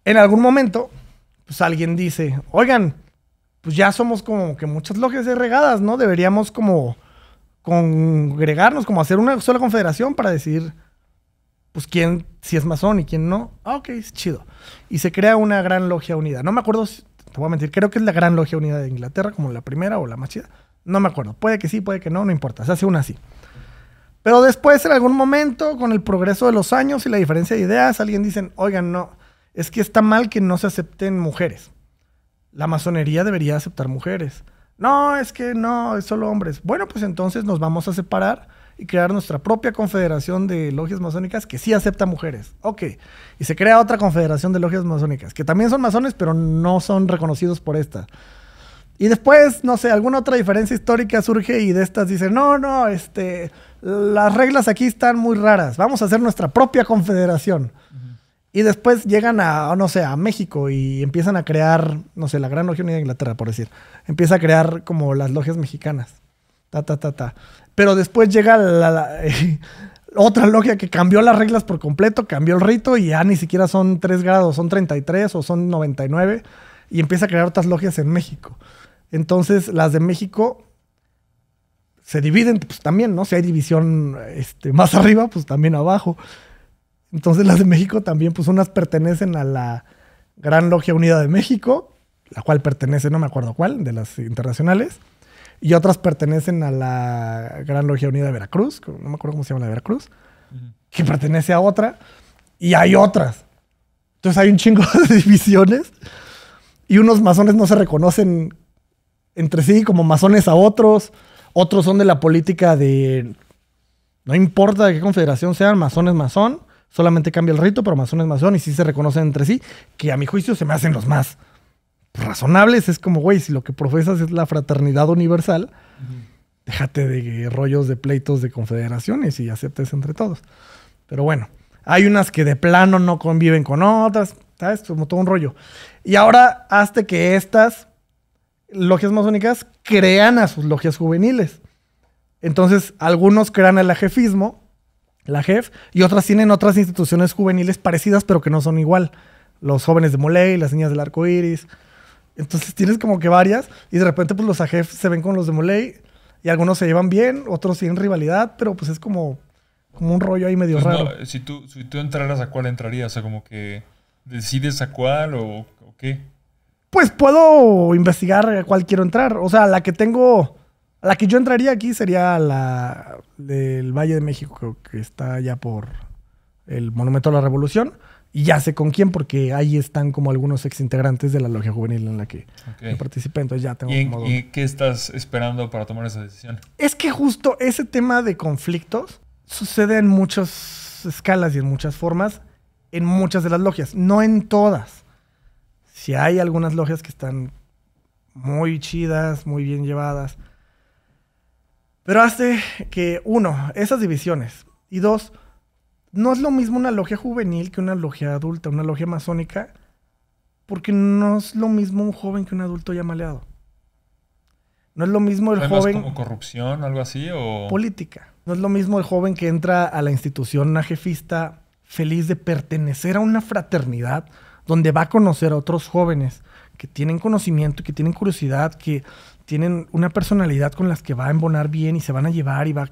En algún momento, pues alguien dice, oigan, pues ya somos como que muchas logias de regadas, ¿no? Deberíamos como congregarnos, como hacer una sola confederación para decidir pues quién si es masón y quién no. Ah, ok, es chido. Y se crea una gran logia unida. No me acuerdo, te voy a mentir, creo que es la gran logia unida de Inglaterra, como la primera o la más chida. No me acuerdo. Puede que sí, puede que no, no importa. Se hace una así. Pero después, en algún momento, con el progreso de los años y la diferencia de ideas, alguien dice, oigan, no, es que está mal que no se acepten mujeres. La masonería debería aceptar mujeres. No, es que no, es solo hombres. Bueno, pues entonces nos vamos a separar y crear nuestra propia confederación de logias masónicas que sí acepta mujeres. Ok. Y se crea otra confederación de logias masónicas, que también son masones, pero no son reconocidos por esta. Y después, no sé, alguna otra diferencia histórica surge y de estas dicen, no, no, este, las reglas aquí están muy raras, vamos a hacer nuestra propia confederación. Y después llegan a, oh, no sé, a México y empiezan a crear, no sé, la Gran Logia Unida de Inglaterra, por decir. Empieza a crear como las logias mexicanas. Ta, ta, ta, Pero después llega otra logia que cambió las reglas por completo, cambió el rito y ya ni siquiera son 3 grados, son 33 o son 99. Y empieza a crear otras logias en México. Entonces, las de México se dividen, pues también, ¿no? Si hay división este, más arriba, pues también abajo. Entonces las de México también, pues unas pertenecen a la Gran Logia Unida de México, la cual pertenece, no me acuerdo cuál, de las internacionales, y otras pertenecen a la Gran Logia Unida de Veracruz, no me acuerdo cómo se llama la de Veracruz, que pertenece a otra, y hay otras. Entonces hay un chingo de divisiones y unos masones no se reconocen entre sí como masones a otros, otros son de la política de no importa de qué confederación sean, masón es masón, Solamente cambia el rito, pero masón es masón y sí se reconocen entre sí, que a mi juicio se me hacen los más razonables. Es como, güey, si lo que profesas es la fraternidad universal, déjate de rollos de pleitos de confederaciones y aceptes entre todos. Pero bueno, hay unas que de plano no conviven con otras, ¿sabes? Como todo un rollo. Y ahora hazte que estas logias masónicas crean a sus logias juveniles. Entonces, algunos crean el ajefismo la JEF, y otras tienen otras instituciones juveniles parecidas, pero que no son igual. Los jóvenes de Moley, las niñas del arco iris. Entonces tienes como que varias, y de repente, pues los AJEF se ven con los de Moley, y algunos se llevan bien, otros tienen rivalidad, pero pues es como, como un rollo ahí medio pues, raro. Eh, si, tú, si tú entraras, ¿a cuál entrarías? O sea, como que decides a cuál o, o qué. Pues puedo investigar a cuál quiero entrar. O sea, la que tengo. La que yo entraría aquí sería la del Valle de México, que está allá por el Monumento a la Revolución. Y ya sé con quién, porque ahí están como algunos exintegrantes de la logia juvenil en la que okay. participé. Entonces ya tengo ¿Y qué estás esperando para tomar esa decisión? Es que justo ese tema de conflictos sucede en muchas escalas y en muchas formas, en muchas de las logias, no en todas. Si hay algunas logias que están muy chidas, muy bien llevadas, pero hace que, uno, esas divisiones. Y dos, no es lo mismo una logia juvenil que una logia adulta, una logia masónica, porque no es lo mismo un joven que un adulto ya maleado. No es lo mismo el joven. como corrupción, algo así? O... Política. No es lo mismo el joven que entra a la institución jefista feliz de pertenecer a una fraternidad donde va a conocer a otros jóvenes que tienen conocimiento, que tienen curiosidad, que tienen una personalidad con las que va a embonar bien y se van a llevar y va a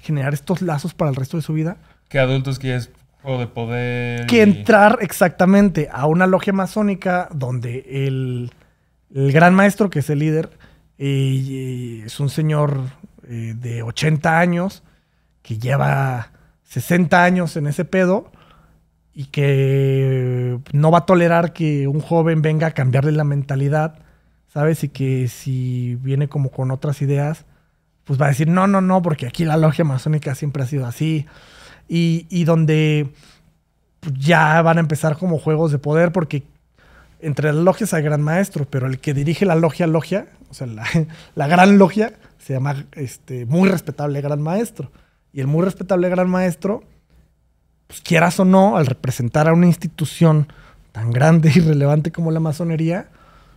generar estos lazos para el resto de su vida. Que adultos quieres es de poder. Que entrar exactamente a una logia masónica donde el, gran maestro, que es el líder, eh, es un señor eh, de 80 años que lleva 60 años en ese pedo y que no va a tolerar que un joven venga a cambiarle la mentalidad ¿sabes? Y que si viene como con otras ideas, pues va a decir, no, no, no, porque aquí la logia masónica siempre ha sido así. Y, donde pues, ya van a empezar como juegos de poder, porque entre las logias hay gran maestro, pero el que dirige la logia, logia, o sea, la, la gran logia, se llama este, muy respetable gran maestro. Y el muy respetable gran maestro, pues quieras o no, al representar a una institución tan grande y relevante como la masonería,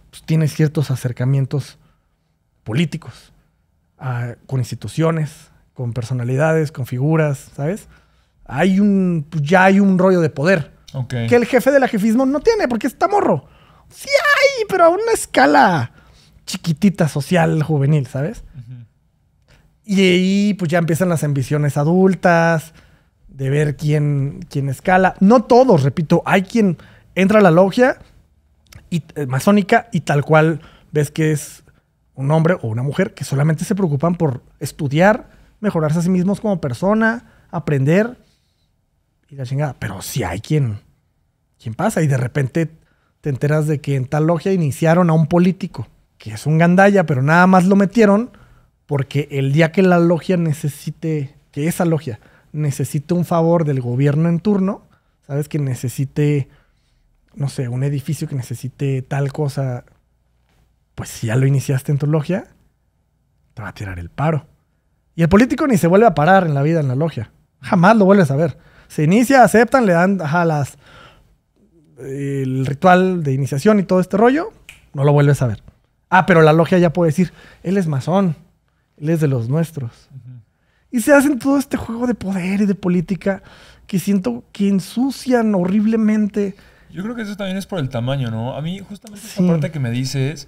pues, tiene ciertos acercamientos políticos, ah, con instituciones, con personalidades, con figuras, ¿sabes? Hay un, pues, ya hay un rollo de poder que el jefe del ajefismo no tiene porque está morro. Sí hay, pero a una escala chiquitita, social, juvenil, ¿sabes? Y ahí pues ya empiezan las ambiciones adultas, de ver quién, quién escala. No todos, repito, hay quien entra a la logia y, eh, masónica y tal cual ves que es un hombre o una mujer que solamente se preocupan por estudiar, mejorarse a sí mismos como persona, aprender y la chingada. Pero si hay quien, quien pasa y de repente te enteras de que en tal logia iniciaron a un político, que es un gandaya pero nada más lo metieron porque el día que la logia necesite, que esa logia necesite un favor del gobierno en turno, sabes que necesite no sé, un edificio que necesite tal cosa, pues si ya lo iniciaste en tu logia, te va a tirar el paro. Y el político ni se vuelve a parar en la vida en la logia. Jamás lo vuelves a ver. Se inicia, aceptan, le dan a las el ritual de iniciación y todo este rollo, no lo vuelves a ver. Ah, pero la logia ya puede decir, él es masón, él es de los nuestros. Y se hacen todo este juego de poder y de política que siento que ensucian horriblemente yo creo que eso también es por el tamaño, ¿no? A mí justamente esa parte que me dices,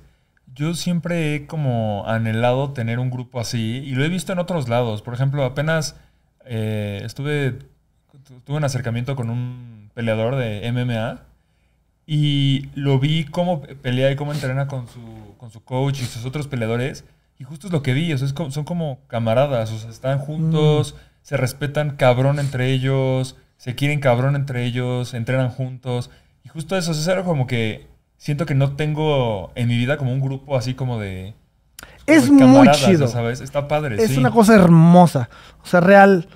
yo siempre he como anhelado tener un grupo así y lo he visto en otros lados. Por ejemplo, apenas eh, estuve, tuve un acercamiento con un peleador de MMA y lo vi cómo pelea y cómo entrena con su, coach y sus otros peleadores. Y justo es lo que vi, son como camaradas, están juntos, mm. se respetan cabrón entre ellos, se quieren cabrón entre ellos, entrenan juntos. Y justo eso, César, como que siento que no tengo en mi vida como un grupo así como de... es muy chido. ¿sabes? Está padre. Es una cosa hermosa. O sea, real.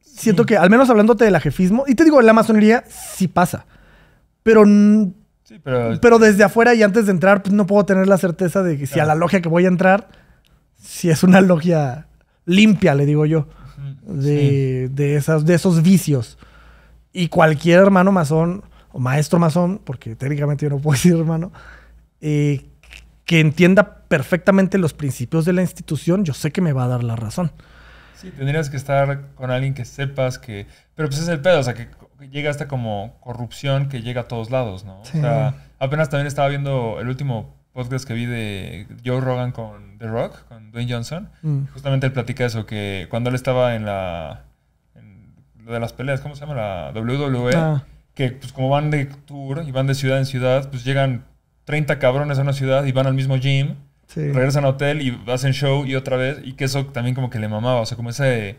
Siento que, al menos hablándote del ajefismo, y te digo, la masonería sí pasa. Pero pero, desde afuera y antes de entrar, pues no puedo tener la certeza de que si a la logia que voy a entrar, si es una logia limpia, le digo yo, de, esas, de esos vicios. Y cualquier hermano masón o maestro masón, porque técnicamente yo no puedo decir hermano, eh, que entienda perfectamente los principios de la institución, yo sé que me va a dar la razón. Sí, tendrías que estar con alguien que sepas que... Pero pues es el pedo, o sea, que llega hasta como corrupción que llega a todos lados, ¿no? O sea, apenas también estaba viendo el último podcast que vi de Joe Rogan con The Rock, con Dwayne Johnson. Mm. Justamente él platica eso, que cuando él estaba en la de las peleas, ¿cómo se llama? La WWE. Ah. Que pues como van de tour y van de ciudad en ciudad, pues llegan 30 cabrones a una ciudad y van al mismo gym. Regresan a hotel y hacen show y otra vez. Y que eso también como que le mamaba. O sea, como ese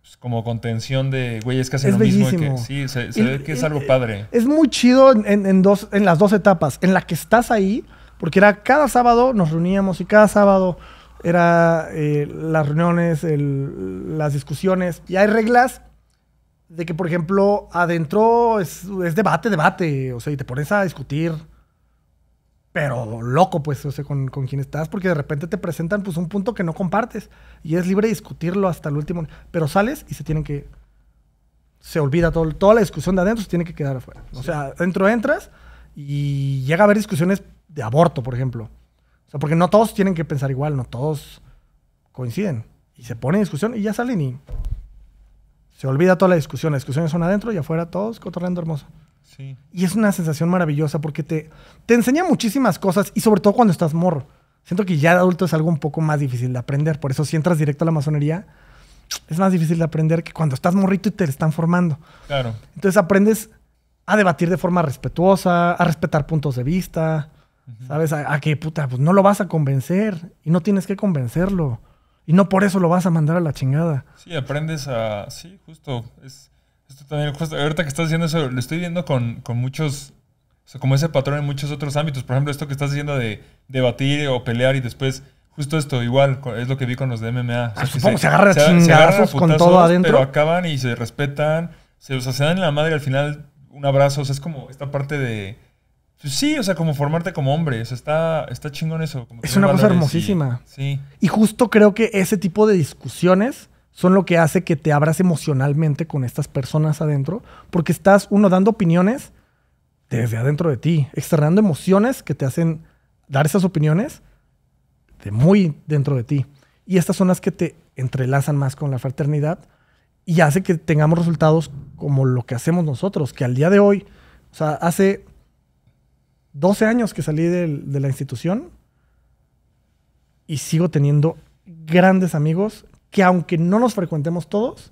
pues, como contención de güey, es que lo mismo. Y que, sí, se, ve que es algo padre. Es muy chido en, dos, en las dos etapas. En la que estás ahí, porque era cada sábado nos reuníamos y cada sábado era eh, las reuniones, las discusiones. Y hay reglas de que, por ejemplo, adentro es, debate, debate, o sea, y te pones a discutir, pero loco, pues, o sea, con, con quien estás, porque de repente te presentan, pues, un punto que no compartes, y es libre discutirlo hasta el último, pero sales y se tienen que, se olvida todo, toda la discusión de adentro, se tiene que quedar afuera. O sea, adentro entras y llega a haber discusiones de aborto, por ejemplo. O sea, porque no todos tienen que pensar igual, no todos coinciden. Y se pone en discusión y ya salen y se olvida toda la discusión. Las discusiones son adentro y afuera, todos cotorreando hermoso. Y es una sensación maravillosa porque te, te enseña muchísimas cosas y sobre todo cuando estás morro. Siento que ya de adulto es algo un poco más difícil de aprender. Por eso, si entras directo a la masonería, es más difícil de aprender que cuando estás morrito y te están formando. Claro. Entonces aprendes a debatir de forma respetuosa, a respetar puntos de vista, ¿sabes? A, a, que, puta, pues no lo vas a convencer y no tienes que convencerlo y no por eso lo vas a mandar a la chingada. Sí, aprendes a... Sí, justo. Es, esto también, justo, ahorita que estás diciendo eso, lo estoy viendo con, muchos... como ese patrón en muchos otros ámbitos. Por ejemplo, esto que estás diciendo de debatir o pelear y después... Justo esto, igual, es lo que vi con los de MMA. Ah, se, se agarran chingazos con todo adentro. Pero acaban y se respetan. Se, o se dan la madre al final un abrazo. O sea, es como esta parte de pues sí, o sea, como formarte como hombre. está, está chingón eso. es una cosa hermosísima. sí. Y justo creo que ese tipo de discusiones son lo que hace que te abras emocionalmente con estas personas adentro, porque estás, uno, dando opiniones desde adentro de ti, externando emociones que te hacen dar esas opiniones de muy dentro de ti. Y estas son las que te entrelazan más con la fraternidad y hace que tengamos resultados como lo que hacemos nosotros, que al día de hoy, o sea, hace 12 años que salí de, la institución y sigo teniendo grandes amigos que aunque no nos frecuentemos todos,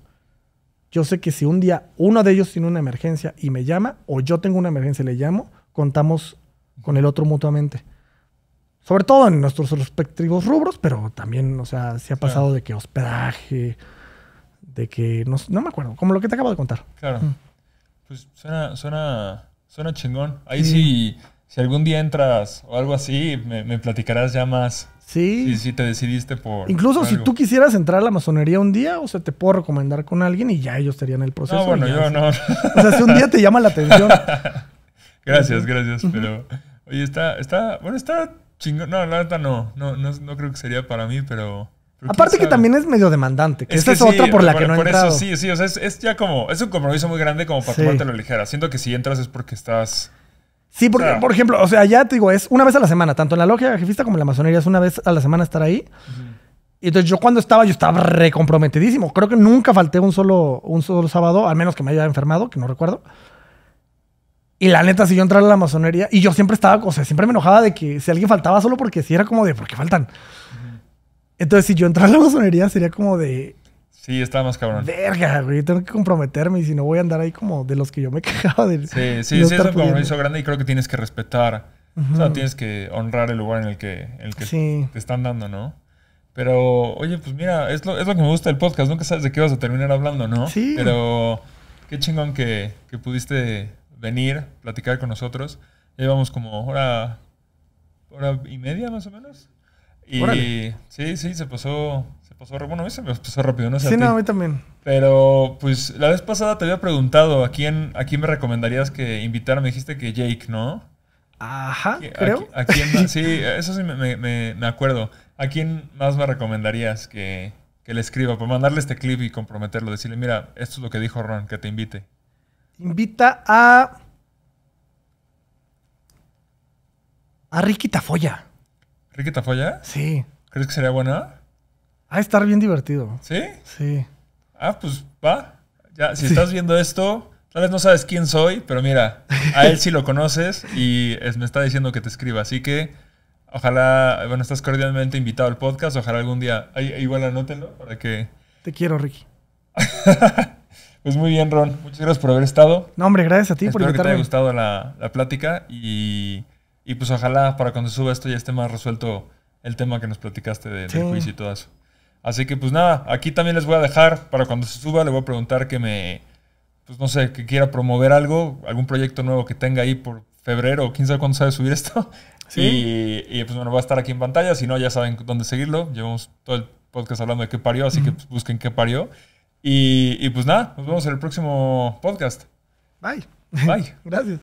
yo sé que si un día uno de ellos tiene una emergencia y me llama, o yo tengo una emergencia y le llamo, contamos con el otro mutuamente. Sobre todo en nuestros respectivos rubros, pero también, o sea, se ha pasado de que hospedaje, de que no, me acuerdo, como lo que te acabo de contar. Claro. Pues suena, chingón. Ahí sí si algún día entras o algo así, me, platicarás ya más. Sí. Si, si te decidiste por. Incluso si tú quisieras entrar a la masonería un día, o sea, te puedo recomendar con alguien y ya ellos estarían en el proceso. No, bueno, yo no. O sea, si un día te llama la atención. gracias, gracias. Pero, oye, está, está, bueno, está chingón. No, la neta no. No, creo que sería para mí, pero. Aparte que también es medio demandante. esta es otra por la que no he entrado. sí, sí. O sea, es, ya como... Es un compromiso muy grande como para te lo ligera. Siento que si entras es porque estás... Sí, porque, por ejemplo, o sea, ya te digo, es una vez a la semana, tanto en la logia jefista como en la masonería, es una vez a la semana estar ahí. Y entonces yo cuando estaba, yo estaba recomprometidísimo. Creo que nunca falté un solo, un solo sábado, al menos que me haya enfermado, que no recuerdo. Y la neta, si yo entrara a la masonería, y yo siempre estaba, o sea, siempre me enojaba de que si alguien faltaba solo porque si era como de, ¿por qué faltan? Entonces, si yo entrara a la masonería, sería como de, Sí, está más cabrón. Verga, güey. Tengo que comprometerme y si no voy a andar ahí como de los que yo me quejaba. De, sí, sí, sí, es un compromiso grande y creo que tienes que respetar. O sea, tienes que honrar el lugar en el que, te están dando, ¿no? Pero, oye, pues mira, es lo, que me gusta del podcast. Nunca sabes de qué vas a terminar hablando, ¿no? Sí. Pero qué chingón que, pudiste venir, platicar con nosotros. Llevamos como hora, hora y media más o menos. Y sí, sí, se pasó pasó, bueno, a mí me pasó rápido, no sé. Sí, no, a mí también. Pero, pues, la vez pasada te había preguntado a quién, a quién me recomendarías que invitara. Me dijiste que Jake, ¿no? Ajá, creo. sí, eso sí me, acuerdo. ¿A quién más me recomendarías que, le escriba? Para mandarle este clip y comprometerlo. Decirle, mira, esto es lo que dijo Ron, que te invite. Invita a... A Ricky Tafoya. ¿Ricky Tafoya? Sí. ¿Crees que sería buena? a estar bien divertido. ¿Sí? Sí. Ah, pues va. Ya, si estás viendo esto, tal vez no sabes quién soy, pero mira, a él sí lo conoces y me está diciendo que te escriba. Así que ojalá, bueno, estás cordialmente invitado al podcast. Ojalá algún día, igual anótenlo para que. Te quiero, Ricky. pues muy bien, Ron. Muchas gracias por haber estado. No, hombre, gracias a ti por invitarme. que te haya gustado la, plática y, pues ojalá para cuando suba esto ya esté más resuelto el tema que nos platicaste de, del juicio y todo eso. Así que pues nada, aquí también les voy a dejar para cuando se suba, le voy a preguntar que me, pues no sé, que quiera promover algo, algún proyecto nuevo que tenga ahí por febrero, quién sabe cuándo sabe subir esto. ¿Sí? Y, pues bueno, va a estar aquí en pantalla, si no ya saben dónde seguirlo. Llevamos todo el podcast hablando de qué parió, así que pues, busquen qué parió. Y, y pues nada, nos vemos en el próximo podcast. Bye. Bye. Gracias.